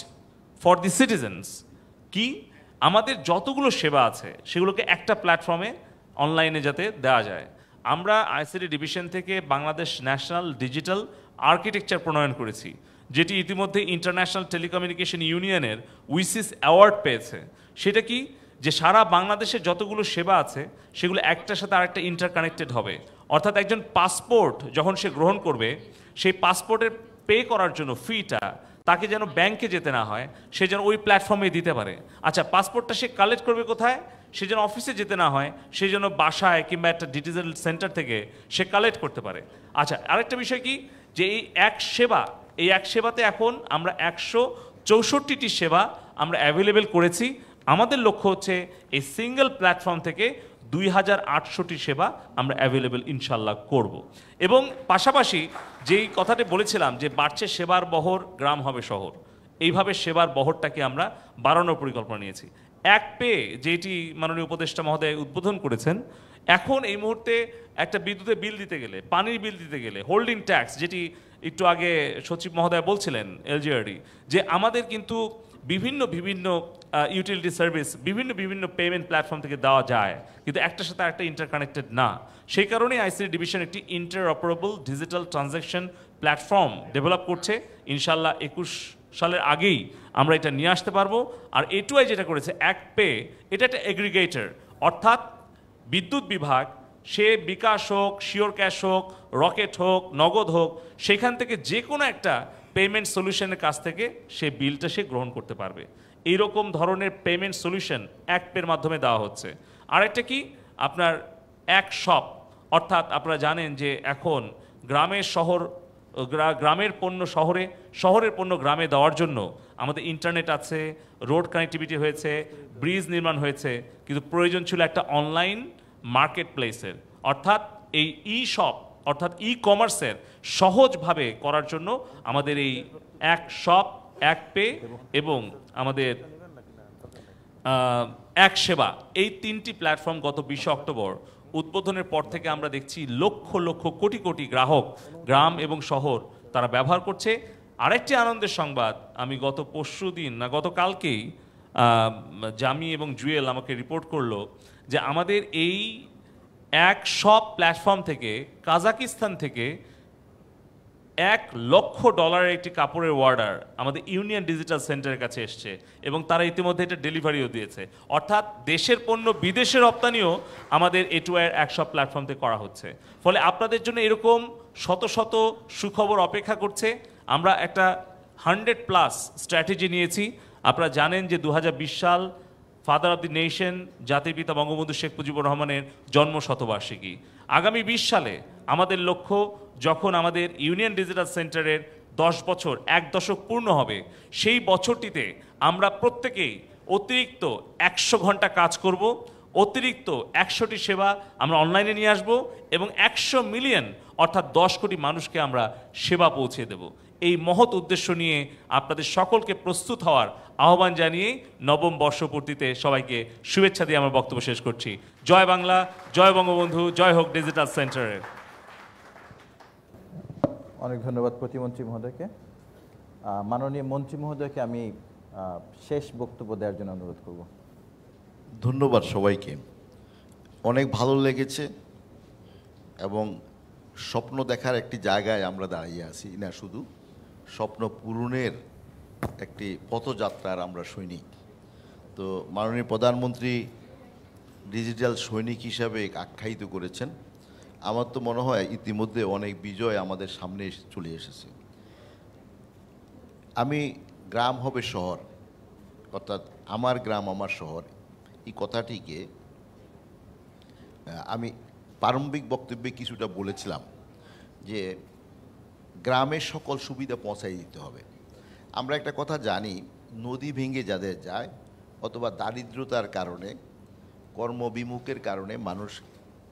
for the citizens কি আমাদের যতগুলো সেবা আছে সেগুলোকে একটা প্ল্যাটফর্মে অনলাইনে যাতে দেওয়া যায় আমরা আইসিডি ডিভিশন থেকে বাংলাদেশ ন্যাশনাল ডিজিটাল আর্কিটেকচার প্রণয়ন করেছি যেটি ইতিমধ্যে ইন্টারন্যাশনাল টেলিকমিউনিকেশন ইউনিয়নের উইসিস অ্যাওয়ার্ড পেয়েছে সেটা কি যে সারা বাংলাদেশে যতগুলো সেবা আছে সেগুলো একটার সাথে আরেকটা ইন্টারকানেক্টেড হবে অর্থাৎ একজন পাসপোর্ট যখন সে গ্রহণ করবে সেই পাসপোর্টের পে করার জন্য ফিটা তাকে যেন ব্যাংকে যেতে না হয় সে যেন ওই প্ল্যাটফর্মে দিতে পারে আচ্ছা পাসপোর্টটা সে কালেক্ট করবে কোথায় সে যেন অফিসে যেতে না হয় সে যেন বাসায় কিংবা একটা ডিজিটাল সেন্টার থেকে সে কালেক্ট করতে পারে আচ্ছা আরেকটা বিষয় কি যে এই এক সেবা এই এক সেবাতে এখন আমরা একশো চৌষট্টিটি সেবা আমরা অ্যাভেলেবেল করেছি আমাদের লক্ষ্য হচ্ছে এই সিঙ্গেল প্ল্যাটফর্ম থেকে দুই হাজার আটশোটি সেবা আমরা অ্যাভেলেবেল ইনশাল্লাহ করব। এবং পাশাপাশি যেই কথাটি বলেছিলাম যে বাড়ছে সেবার বহর গ্রাম হবে শহর এইভাবে সেবার বহরটাকে আমরা বাড়ানোর পরিকল্পনা নিয়েছি এক পেয়ে যেটি মাননীয় উপদেষ্টা মহোদয় উদ্বোধন করেছেন এখন এই মুহূর্তে একটা বিদ্যুতের বিল দিতে গেলে পানির বিল দিতে গেলে হোল্ডিং ট্যাক্স যেটি একটু আগে সচিব মহোদয় বলছিলেন এলজিআরডি যে আমাদের কিন্তু বিভিন্ন বিভিন্ন ইউটিলিটি সার্ভিস বিভিন্ন বিভিন্ন পেমেন্ট প্ল্যাটফর্ম থেকে দেওয়া যায় কিন্তু একটার সাথে একটা ইন্টারকানেক্টেড না সেই কারণেই আইসিডি ডিভিশন একটি interoperable digital transaction platform develop করছে ইনশাল্লাহ একুশ সালের আগেই আমরা এটা নিয়ে আসতে পারবো আর এটুআই যেটা করেছে এক পে এটা একটা এগ্রিগেটর অর্থাৎ বিদ্যুৎ বিভাগ সে বিকাশ হোক শিওর ক্যাশ হোক রকেট হোক নগদ হোক সেখান থেকে যে কোনো একটা পেমেন্ট সলিউশনের কাছ থেকে সে বিলটা সে গ্রহণ করতে পারবে এইরকম ধরনের পেমেন্ট সলিউশন অ্যাপের মাধ্যমে দেওয়া হচ্ছে আরেকটা কি আপনার এক শপ অর্থাৎ আপনারা জানেন যে এখন গ্রামের শহর গ্রামের পণ্য শহরে শহরের পণ্য গ্রামে দেওয়ার জন্য আমাদের ইন্টারনেট আছে রোড কানেক্টিভিটি হয়েছে ব্রিজ নির্মাণ হয়েছে কিন্তু প্রয়োজন ছিল একটা অনলাইন মার্কেট প্লেসের অর্থাৎ এই ই শপ অর্থাৎ ই কমার্সের সহজভাবে করার জন্য আমাদের এই এক শপ এক পে এবং আমাদের এক সেবা এই তিনটি প্ল্যাটফর্ম গত বিশে অক্টোবর উদ্বোধনের পর থেকে আমরা দেখছি লক্ষ লক্ষ কোটি কোটি গ্রাহক গ্রাম এবং শহর তারা ব্যবহার করছে আরেকটি আনন্দের সংবাদ আমি গত পরশু দিন না গতকালকেই জামি এবং জুয়েল আমাকে রিপোর্ট করলো যে আমাদের এই এক সব প্ল্যাটফর্ম থেকে কাজাকিস্তান থেকে এক লক্ষ ডলারের একটি কাপড়ের অর্ডার আমাদের ইউনিয়ন ডিজিটাল সেন্টারের কাছে এসছে এবং তারা ইতিমধ্যে এটা ডেলিভারিও দিয়েছে অর্থাৎ দেশের পণ্য বিদেশে রপ্তানিও আমাদের এটুয়ার এক সব প্ল্যাটফর্ম থেকে করা হচ্ছে ফলে আপনাদের জন্য এরকম শত শত সুখবর অপেক্ষা করছে আমরা একটা হান্ড্রেড প্লাস স্ট্র্যাটেজি নিয়েছি আপনারা জানেন যে দু সাল ফাদার অব দি নেশন জাতির পিতা বঙ্গবন্ধু শেখ মুজিবুর রহমানের জন্ম শতবার্ষিকী আগামী বিশ সালে আমাদের লক্ষ্য যখন আমাদের ইউনিয়ন ডিজিটাল সেন্টারের দশ বছর এক দশক পূর্ণ হবে সেই বছরটিতে আমরা প্রত্যেকেই অতিরিক্ত একশো ঘন্টা কাজ করব অতিরিক্ত একশোটি সেবা আমরা অনলাইনে নিয়ে আসব এবং একশো মিলিয়ন অর্থাৎ দশ কোটি মানুষকে আমরা সেবা পৌঁছে দেব এই মহৎ উদ্দেশ্য নিয়ে আপনাদের সকলকে প্রস্তুত হওয়ার আহ্বান জানিয়ে নবম বর্ষপূর্তিতে সবাইকে শুভেচ্ছা দিয়ে আমার বক্তব্য শেষ করছি জয় বাংলা জয় বঙ্গবন্ধু জয় হোক ডিজিটাল সেন্টারের অনেক ধন্যবাদ প্রতিমন্ত্রী মহোদয়কে মাননীয় মন্ত্রী মহোদয়কে আমি শেষ বক্তব্য দেওয়ার জন্য অনুরোধ করব ধন্যবাদ সবাইকে অনেক ভালো লেগেছে এবং স্বপ্ন দেখার একটি জায়গায় আমরা দাঁড়িয়ে আছি না শুধু স্বপ্ন পূরণের একটি পথযাত্রার আমরা সৈনিক তো মাননীয় প্রধানমন্ত্রী ডিজিটাল সৈনিক হিসাবে আখ্যায়িত করেছেন আমার তো মনে হয় ইতিমধ্যে অনেক বিজয় আমাদের সামনে চলে এসেছে আমি গ্রাম হবে শহর অর্থাৎ আমার গ্রাম আমার শহর এই কথাটিকে আমি প্রারম্ভিক বক্তব্যে কিছুটা বলেছিলাম যে গ্রামের সকল সুবিধা পৌঁছাই দিতে হবে আমরা একটা কথা জানি নদী ভেঙে যাদের যায় অথবা দারিদ্রতার কারণে কর্মবিমুখের কারণে মানুষ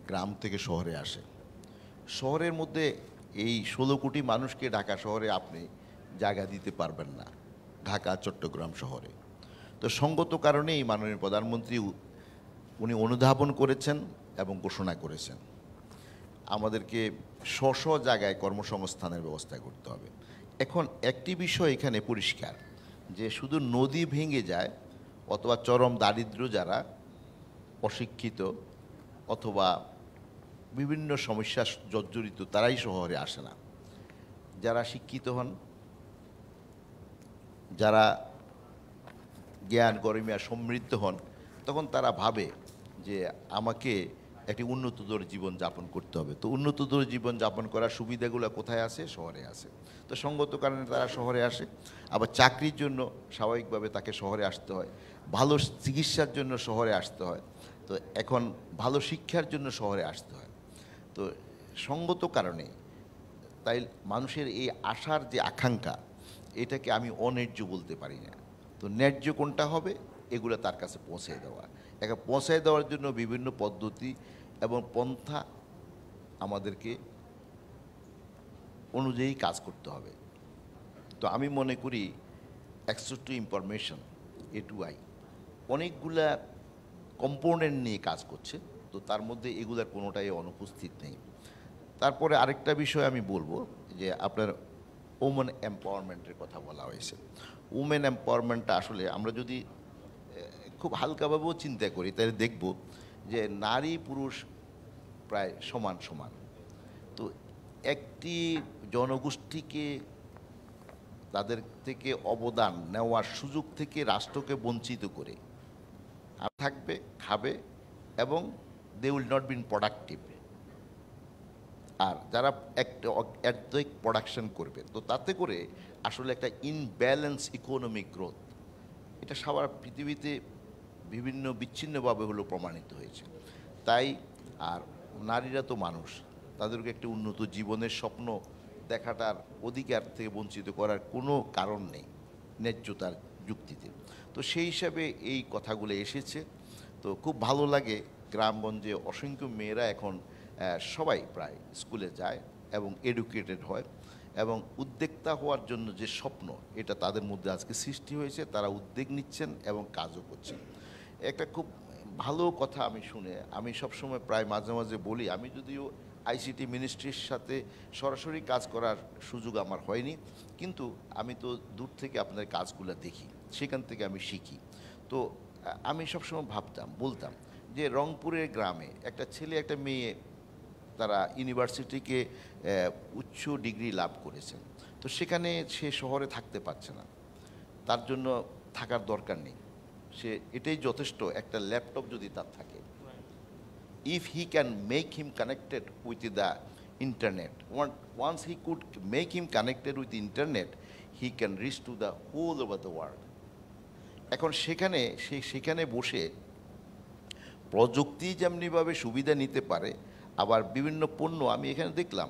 গ্রাম থেকে শহরে আসে শহরের মধ্যে এই ষোলো কোটি মানুষকে ঢাকা শহরে আপনি জায়গা দিতে পারবেন না ঢাকা চট্টগ্রাম শহরে তো সঙ্গত কারণেই মাননীয় প্রধানমন্ত্রী উনি অনুধাবন করেছেন এবং ঘোষণা করেছেন আমাদেরকে স্ব স্ব জায়গায় কর্মসংস্থানের ব্যবস্থা করতে হবে এখন একটি বিষয় এখানে পরিষ্কার যে শুধু নদী ভেঙে যায় অথবা চরম দারিদ্র যারা অশিক্ষিত অথবা বিভিন্ন সমস্যা জর্জরিত তারাই শহরে আসে না যারা শিক্ষিত হন যারা জ্ঞান গরিমিয়া সমৃদ্ধ হন তখন তারা ভাবে যে আমাকে একটি উন্নত জীবন যাপন করতে হবে তো উন্নত জীবন যাপন করার সুবিধাগুলো কোথায় আছে শহরে আছে তো সঙ্গত কারণে তারা শহরে আসে আবার চাকরির জন্য স্বাভাবিকভাবে তাকে শহরে আসতে হয় ভালো চিকিৎসার জন্য শহরে আসতে হয় তো এখন ভালো শিক্ষার জন্য শহরে আসতে হয় তো সঙ্গত কারণে তাই মানুষের এই আশার যে আকাঙ্ক্ষা এটাকে আমি অন্যায্য বলতে পারি না তো ন্যায্য কোনটা হবে এগুলো তার কাছে পৌঁছে দেওয়া একে পৌঁছে দেওয়ার জন্য বিভিন্ন পদ্ধতি এবং পন্থা আমাদেরকে অনুযায়ী কাজ করতে হবে তো আমি মনে করি access to information A to I অনেকগুলা কম্পোনেন্ট নিয়ে কাজ করছে তো তার মধ্যে এগুলার কোনোটাই অনুপস্থিত নেই তারপরে আরেকটা বিষয় আমি বলবো যে আপনার ওমেন এম্পাওয়ারমেন্টের কথা বলা হয়েছে উমেন এম্পাওয়ারমেন্টটা আসলে আমরা যদি খুব হালকাভাবেও চিন্তা করি তাহলে দেখব যে নারী পুরুষ প্রায় সমান সমান তো একটি জনগোষ্ঠীকে তাদের থেকে অবদান নেওয়ার সুযোগ থেকে রাষ্ট্রকে বঞ্চিত করে থাকবে খাবে এবং they will not been productive আর যারা একটা এক প্রোডাকশন করবে তো তাতে করে আসলে একটা ইনব্যালেন্স ইকোনমিক গ্রোথ এটা সবার পৃথিবীতে বিভিন্ন বিচ্ছিন্নভাবে হলো প্রমাণিত হয়েছে তাই আর নারীরা তো মানুষ তাদেরকে একটি উন্নত জীবনের স্বপ্ন দেখাটার অধিকার থেকে বঞ্চিত করার কোনো কারণ নেই ন্যায্যতার যুক্তিতে তো সেই হিসাবে এই কথাগুলো এসেছে তো খুব ভালো লাগে গ্রামগঞ্জে অসংখ্য মেয়েরা এখন সবাই প্রায় স্কুলে যায় এবং এডুকেটেড হয় এবং উদ্যোক্তা হওয়ার জন্য যে স্বপ্ন এটা তাদের মধ্যে আজকে সৃষ্টি হয়েছে তারা উদ্যোগ নিচ্ছেন এবং কাজও করছেন একটা খুব ভালো কথা আমি শুনে আমি সবসময় প্রায় মাঝে মাঝে বলি আমি যদিও আইসিটি মিনিস্ট্রির সাথে সরাসরি কাজ করার সুযোগ আমার হয়নি কিন্তু আমি তো দূর থেকে আপনার কাজগুলো দেখি সেখান থেকে আমি শিখি তো আমি সবসময় ভাবতাম বলতাম যে রংপুরের গ্রামে একটা ছেলে একটা মেয়ে তারা ইউনিভার্সিটিকে উচ্চ ডিগ্রি লাভ করেছেন তো সেখানে সে শহরে থাকতে পারছে না তার জন্য থাকার দরকার নেই সে এটাই যথেষ্ট একটা ল্যাপটপ যদি তার থাকে if he can make him connected with the internet once he could make him connected with internet he can reach to the whole over the world এখন সেখানে সে সেখানে বসে প্রযুক্তি যেমনিভাবে সুবিধা নিতে পারে আবার বিভিন্ন পণ্য আমি এখানে দেখলাম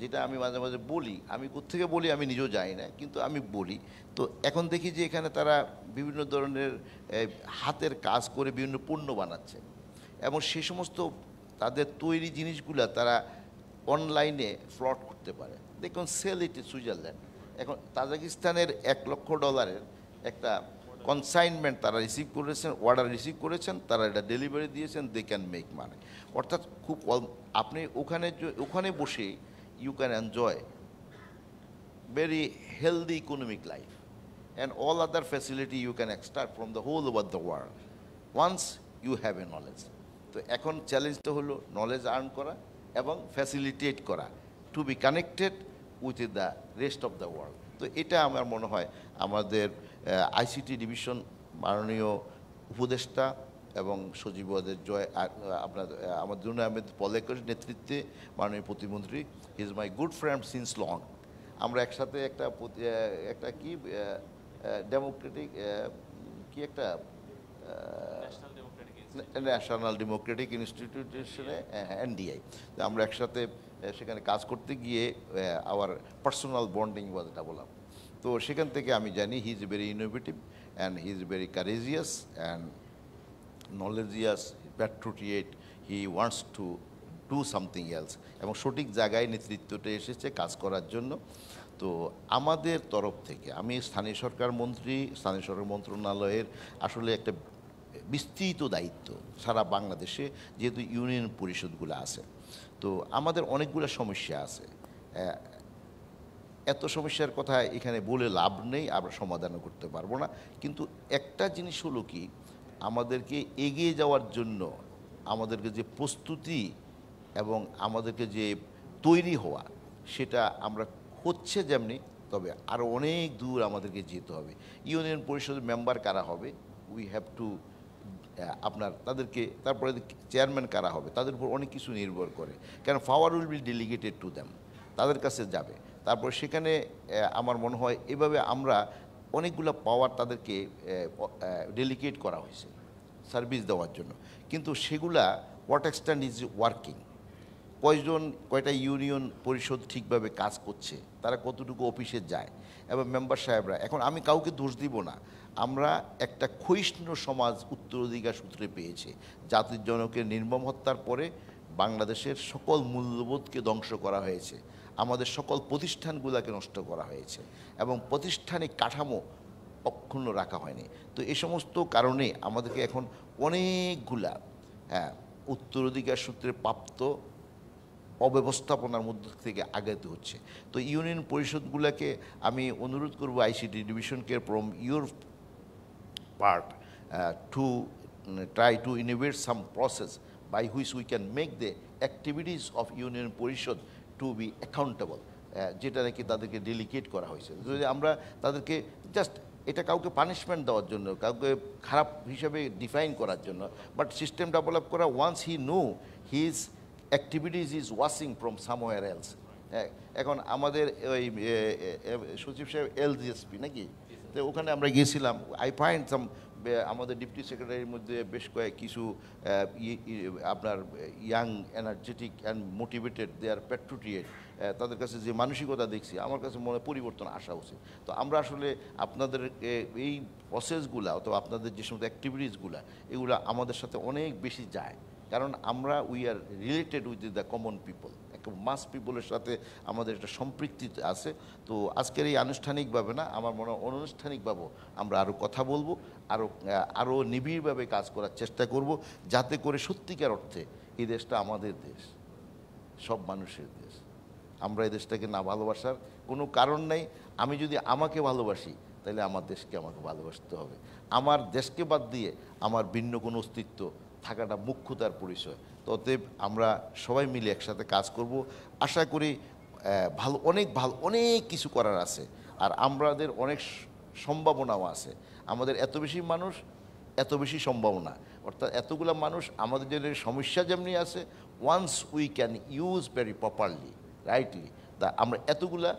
যেটা আমি মাঝে মাঝে বলি আমি কোথেকে বলি আমি নিজেও যাই না কিন্তু আমি বলি তো এখন দেখি যে এখানে তারা বিভিন্ন ধরনের হাতের কাজ করে বিভিন্ন পণ্য বানাচ্ছে এবং সে সমস্ত তাদের তৈরি জিনিসগুলা তারা অনলাইনে ফ্রড করতে পারে দেখুন সেল ইট সুইজারল্যান্ড এখন তাজাকিস্তানের এক লক্ষ ডলারের একটা কনসাইনমেন্ট তারা রিসিভ করেছেন অর্ডার রিসিভ করেছেন তারা এটা ডেলিভারি দিয়েছেন দে ক্যান মেক মানে অর্থাৎ খুব আপনি ওখানে ওখানে বসে you can enjoy very healthy economic life and all other facility you can extract from the whole over the world once you have a knowledge তো challenge to হলো knowledge আর্ন kora এবং facilitate kora to be connected with the rest of the world তো এটা আমার মনে হয় আমাদের ICT division মাননীয় উপদেষ্টা এবং সজীবদের জয় আপনার আমার দুন আহমেদ পলেকর নেতৃত্বে মাননীয় প্রতিমন্ত্রী is my good friend since long আমরা একসাথে একটা একটা কি ডেমোক্রেটিক কি একটা ন্যাশনাল ডেমোক্রেটিক ইনস্টিটিউশনে এনডিআই আমরা একসাথে সেখানে কাজ করতে গিয়ে our personal bonding was develop তো সেখান থেকে আমি জানি he is very innovative and he is very courageous and knowledgeous patriot he wants to do something else এবং সঠিক জায়গায় নেতৃত্বটা এসেছে কাজ করার জন্য তো আমাদের তরফ থেকে আমি স্থানীয় সরকার মন্ত্রী স্থানীয় সরকার মন্ত্রণালয়ের আসলে একটা বিস্তৃত দায়িত্ব সারা বাংলাদেশে যেহেতু ইউনিয়ন পরিষদগুলো আছে তো আমাদের অনেকগুলো সমস্যা আছে এত সমস্যার কথা এখানে বলে লাভ নেই আমরা সমাধানও করতে পারবো না কিন্তু একটা জিনিস হলো কি আমাদেরকে এগিয়ে যাওয়ার জন্য আমাদেরকে যে প্রস্তুতি এবং আমাদেরকে যে তৈরি হওয়া সেটা আমরা হচ্ছে যেমনি তবে আরও অনেক দূর আমাদেরকে যেতে হবে ইউনিয়ন পরিষদের মেম্বার কারা হবে উই হ্যাভ টু আপনার তাদেরকে তারপরে চেয়ারম্যান কারা হবে তাদের উপর অনেক কিছু নির্ভর করে কেন power will be delegated to them তাদের কাছে যাবে তারপর সেখানে আমার মনে হয় এভাবে আমরা অনেকগুলো পাওয়ার তাদেরকে ডেলিকেট করা হয়েছে সার্ভিস দেওয়ার জন্য কিন্তু সেগুলা হোয়াট এক্সট্যান্ড ইজ ওয়ার্কিং কয়জন কয়টা ইউনিয়ন পরিষদ ঠিকভাবে কাজ করছে তারা কতটুকু অফিসে যায় এবং মেম্বার সাহেবরা এখন আমি কাউকে দোষ দিব না আমরা একটা ক্ষয়িষ্ণু সমাজ উত্তরাধিকার সূত্রে পেয়েছে জাতির জনকের নির্মম হত্যার পরে বাংলাদেশের সকল মূল্যবোধকে ধ্বংস করা হয়েছে আমাদের সকল প্রতিষ্ঠানগুলোকে নষ্ট করা হয়েছে এবং প্রতিষ্ঠানিক কাঠামো অক্ষুণ্ণ রাখা হয়নি তো এই সমস্ত কারণে আমাদেরকে এখন অনেকগুলা হ্যাঁ উত্তরাধিকার সূত্রে প্রাপ্ত অব্যবস্থাপনার মধ্য থেকে আগাতে হচ্ছে তো ইউনিয়ন পরিষদগুলোকে আমি অনুরোধ করব আইসিডি ডিভিশনকে from your part to try to innovate some process by which we can make the activities of union Parishad to be accountable যেটা নাকি তাদেরকে ডেলিকেট করা হয়েছে যদি আমরা তাদেরকে জাস্ট এটা কাউকে পানিশমেন্ট দেওয়ার জন্য কাউকে খারাপ হিসেবে ডিফাইন করার জন্য বাট সিস্টেম ডেভেলপ করা once he know his activities is washing from somewhere else এখন আমাদের ওই সচিব সাহেব জিএসপি নাকি তো ওখানে আমরা গিয়েছিলাম আই ফাইন্ড সাম আমাদের ডিপটি সেক্রেটারির মধ্যে বেশ কয়েক কিছু আপনার young energetic and motivated they are patriot তাদের কাছে যে মানসিকতা দেখছি আমার কাছে মনে পরিবর্তন আসা উচিত তো আমরা আসলে আপনাদের এই প্রসেসগুলো অথবা আপনাদের যে সমস্ত অ্যাক্টিভিটিসগুলো এগুলো আমাদের সাথে অনেক বেশি যায় কারণ আমরা we are related with the common people একটা মাস পিপলের সাথে আমাদের একটা সম্পৃক্তি আছে তো আজকের এই আনুষ্ঠানিকভাবে না আমার মনে হয় অনানুষ্ঠানিকভাবেও আমরা আরও কথা বলবো আরও আরও নিবিড়ভাবে কাজ করার চেষ্টা করব যাতে করে সত্যিকার অর্থে এই দেশটা আমাদের দেশ সব মানুষের দেশ আমরা এই দেশটাকে না ভালোবাসার কোনো কারণ নেই আমি যদি আমাকে ভালোবাসি তাহলে আমার দেশকে আমাকে ভালোবাসতে হবে আমার দেশকে বাদ দিয়ে আমার ভিন্ন কোনো অস্তিত্ব থাকাটা মুখ্যতার পরিচয় ততে আমরা সবাই মিলে একসাথে কাজ করব আশা করি ভালো অনেক ভালো অনেক কিছু করার আছে আর আমাদের অনেক সম্ভাবনাও আছে আমাদের এত বেশি মানুষ এত বেশি সম্ভাবনা অর্থাৎ এতগুলো মানুষ আমাদের জন্য সমস্যা যেমনি আছে once we can use very properly rightly তা আমরা এতগুলা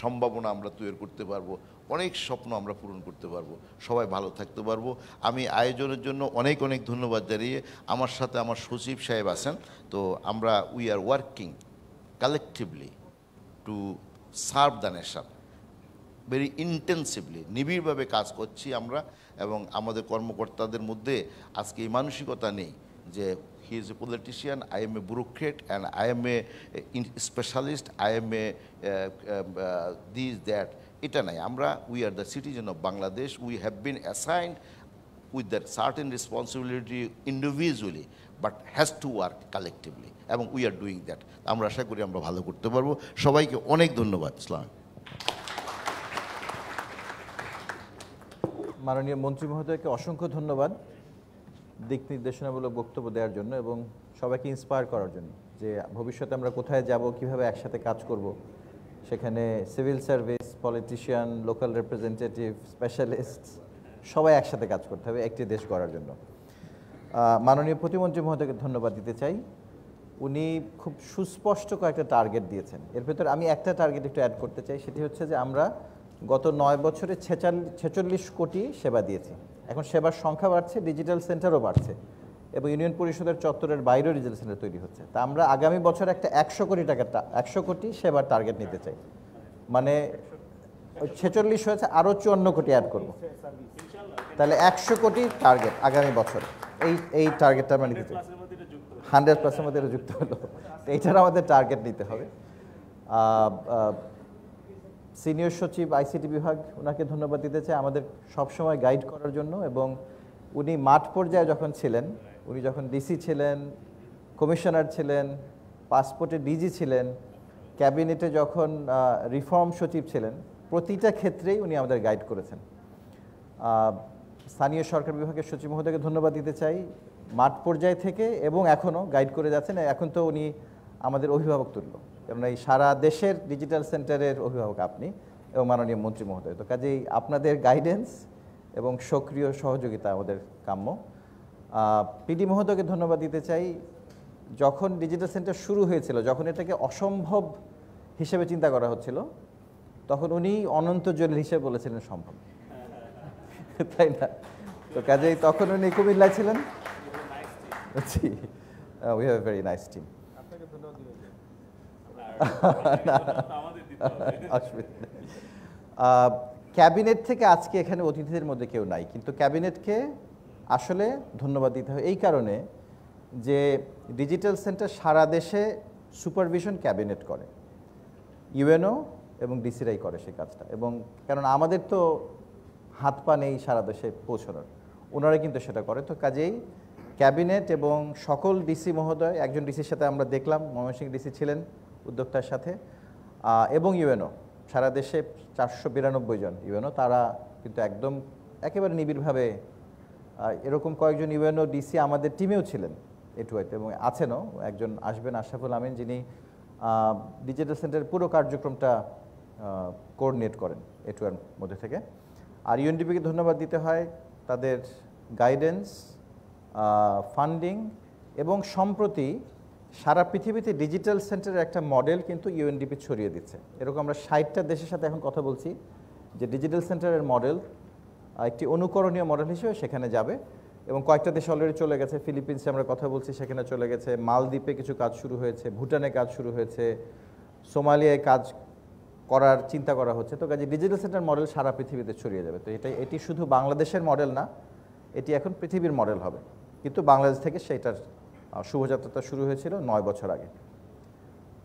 সম্ভাবনা আমরা তৈরি করতে পারবো অনেক স্বপ্ন আমরা পূরণ করতে পারবো সবাই ভালো থাকতে পারবো আমি আয়োজনের জন্য অনেক অনেক ধন্যবাদ জানিয়ে আমার সাথে আমার সচিব সাহেব আছেন তো আমরা we are working collectively to serve the nation very intensively নিবিড়ভাবে কাজ করছি আমরা এবং আমাদের কর্মকর্তাদের মধ্যে আজকে এই মানসিকতা নেই যে He is a politician, I am a bureaucrat, and I am a, a specialist, I am a uh, um, uh এটা নাই আমরা we are the citizen of Bangladesh we have been assigned with the certain responsibility individually but has to work collectively এবং we are doing that আমরা আশা করি আমরা ভালো করতে পারবো সবাইকে অনেক ধন্যবাদ ইসলাম মাননীয় মন্ত্রী মহোদয়কে অসংখ্য ধন্যবাদ দিক নির্দেশনামূলক বক্তব্য দেওয়ার জন্য এবং সবাইকে ইন্সপায়ার করার জন্য যে ভবিষ্যতে আমরা কোথায় যাব কিভাবে একসাথে কাজ করব সেখানে civil service politician local representative specialist সবাই একসাথে কাজ করতে হবে একটি দেশ করার জন্য মাননীয় প্রতিমন্ত্রী মহোদয়কে ধন্যবাদ দিতে চাই উনি খুব সুস্পষ্ট কয়েকটা টার্গেট দিয়েছেন এর ভেতর আমি একটা টার্গেট একটু অ্যাড করতে চাই সেটি হচ্ছে যে আমরা গত নয় বছরে ছেচল্লিশ কোটি সেবা দিয়েছি এখন সেবার সংখ্যা বাড়ছে ডিজিটাল সেন্টারও বাড়ছে এবং ইউনিয়ন পরিষদের চত্বরের বাইরেও ডিজিটাল সেন্টার তৈরি হচ্ছে তা আমরা আগামী বছর একটা একশো কোটি টাকার একশো কোটি সেবার টার্গেট নিতে চাই মানে ছেচল্লিশ হয়েছে আরও চুয়ান্ন কোটি অ্যাড করব তাহলে একশো কোটি টার্গেট আগামী বছর এই এই টার্গেটটা আমরা নিতে হান্ড্রেড পার্সেন্ট আমাদের যুক্ত হলো তো এইটার আমাদের টার্গেট নিতে হবে সিনিয়র সচিব আইসিটি বিভাগ ওনাকে ধন্যবাদ দিতে চাই আমাদের সবসময় গাইড করার জন্য এবং উনি মাঠ পর্যায়ে যখন ছিলেন উনি যখন ডিসি ছিলেন কমিশনার ছিলেন পাসপোর্টে ডিজি ছিলেন ক্যাবিনেটে যখন রিফর্ম সচিব ছিলেন প্রতিটা ক্ষেত্রেই উনি আমাদের গাইড করেছেন স্থানীয় সরকার বিভাগের সচিব মহোদয়কে ধন্যবাদ দিতে চাই মাঠ পর্যায় থেকে এবং এখনও গাইড করে যাচ্ছেন এখন তো উনি আমাদের অভিভাবক তুললো কেননা এই সারা দেশের ডিজিটাল সেন্টারের অভিভাবক আপনি এবং মাননীয় মন্ত্রী মহোদয় তো কাজেই আপনাদের গাইডেন্স এবং সক্রিয় সহযোগিতা আমাদের কাম্য পিডি মহোদয়কে ধন্যবাদ দিতে চাই যখন ডিজিটাল সেন্টার শুরু হয়েছিল যখন এটাকে অসম্ভব হিসেবে চিন্তা করা হচ্ছিল তখন উনি অনন্ত জলিল হিসেবে বলেছিলেন সম্ভব তাই না তো কাজেই তখন উনি কুমিল্লা ছিলেন জি we have a very nice team cabinet থেকে আজকে এখানে অতিথিদের মধ্যে কেউ নাই কিন্তু ক্যাবিনেটকে আসলে ধন্যবাদ দিতে হবে এই কারণে যে ডিজিটাল সেন্টার সারা দেশে সুপারভিশন ক্যাবিনেট করে ইউএনও এবং ডিসিরাই করে সেই কাজটা এবং কারণ আমাদের তো হাত পা নেই সারা দেশে পৌঁছানোর ওনারা কিন্তু সেটা করে তো কাজেই ক্যাবিনেট এবং সকল ডিসি মহোদয় একজন ডিসির সাথে আমরা দেখলাম ময়মনসিংহ ডিসি ছিলেন উদ্যোক্তার সাথে এবং ইউএনও সারা দেশে চারশো বিরানব্বই জন ইউএনও তারা কিন্তু একদম একেবারে নিবিড়ভাবে এরকম কয়েকজন ইউএনও ডিসি আমাদের টিমেও ছিলেন এটুয়াইতে এবং আছেনও একজন আসবেন আশরাফুল আমিন যিনি ডিজিটাল সেন্টারের পুরো কার্যক্রমটা কোঅর্ডিনেট করেন এটুয়ার মধ্যে থেকে আর ইউএনডিপিকে ধন্যবাদ দিতে হয় তাদের গাইডেন্স ফান্ডিং এবং সম্প্রতি সারা পৃথিবীতে ডিজিটাল সেন্টারের একটা মডেল কিন্তু ইউএনডিপি ছড়িয়ে দিচ্ছে এরকম আমরা ষাটটা দেশের সাথে এখন কথা বলছি যে ডিজিটাল সেন্টারের মডেল একটি অনুকরণীয় মডেল হিসেবে সেখানে যাবে এবং কয়েকটা দেশ অলরেডি চলে গেছে ফিলিপিন্সে আমরা কথা বলছি সেখানে চলে গেছে মালদ্বীপে কিছু কাজ শুরু হয়েছে ভুটানে কাজ শুরু হয়েছে সোমালিয়ায় কাজ করার চিন্তা করা হচ্ছে তো কাজে ডিজিটাল সেন্টার মডেল সারা পৃথিবীতে ছড়িয়ে যাবে তো এটা এটি শুধু বাংলাদেশের মডেল না এটি এখন পৃথিবীর মডেল হবে কিন্তু বাংলাদেশ থেকে সেটার শুভযাত্রাটা শুরু হয়েছিল নয় বছর আগে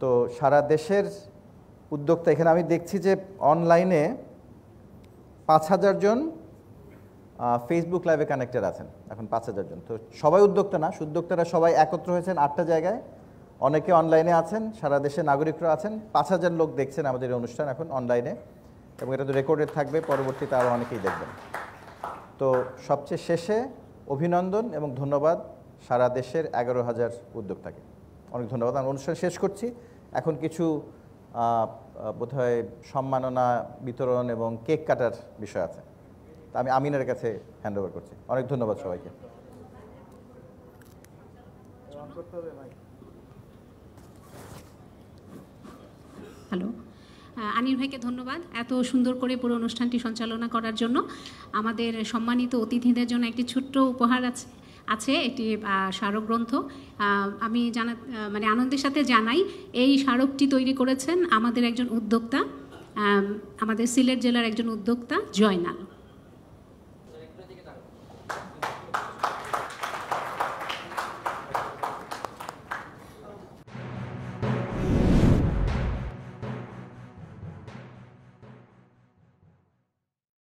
তো সারা দেশের উদ্যোক্তা এখানে আমি দেখছি যে অনলাইনে পাঁচ হাজার জন ফেসবুক লাইভে কানেক্টেড আছেন এখন পাঁচ হাজার জন তো সবাই উদ্যোক্তা না উদ্যোক্তারা সবাই একত্র হয়েছেন আটটা জায়গায় অনেকে অনলাইনে আছেন সারা দেশে নাগরিকরা আছেন পাঁচ হাজার লোক দেখছেন আমাদের অনুষ্ঠান এখন অনলাইনে এবং এটা তো রেকর্ডেড থাকবে পরবর্তীতে আরও অনেকেই দেখবেন তো সবচেয়ে শেষে অভিনন্দন এবং ধন্যবাদ সারা দেশের এগারো হাজার উদ্যোক্তাকে অনেক ধন্যবাদ আমরা অনুষ্ঠান শেষ করছি এখন কিছু বোধহয় সম্মাননা বিতরণ এবং কেক কাটার বিষয় আছে তা আমি আমিনের কাছে হ্যান্ড ওভার করছি অনেক ধন্যবাদ সবাইকে হ্যালো আনির ভাইকে ধন্যবাদ এত সুন্দর করে পুরো অনুষ্ঠানটি সঞ্চালনা করার জন্য আমাদের সম্মানিত অতিথিদের জন্য একটি ছোট্ট উপহার আছে আছে এটি স্মারকগ্রন্থ আমি জানা মানে আনন্দের সাথে জানাই এই স্মারকটি তৈরি করেছেন আমাদের একজন উদ্যোক্তা আমাদের সিলেট জেলার একজন উদ্যোক্তা জয়নাল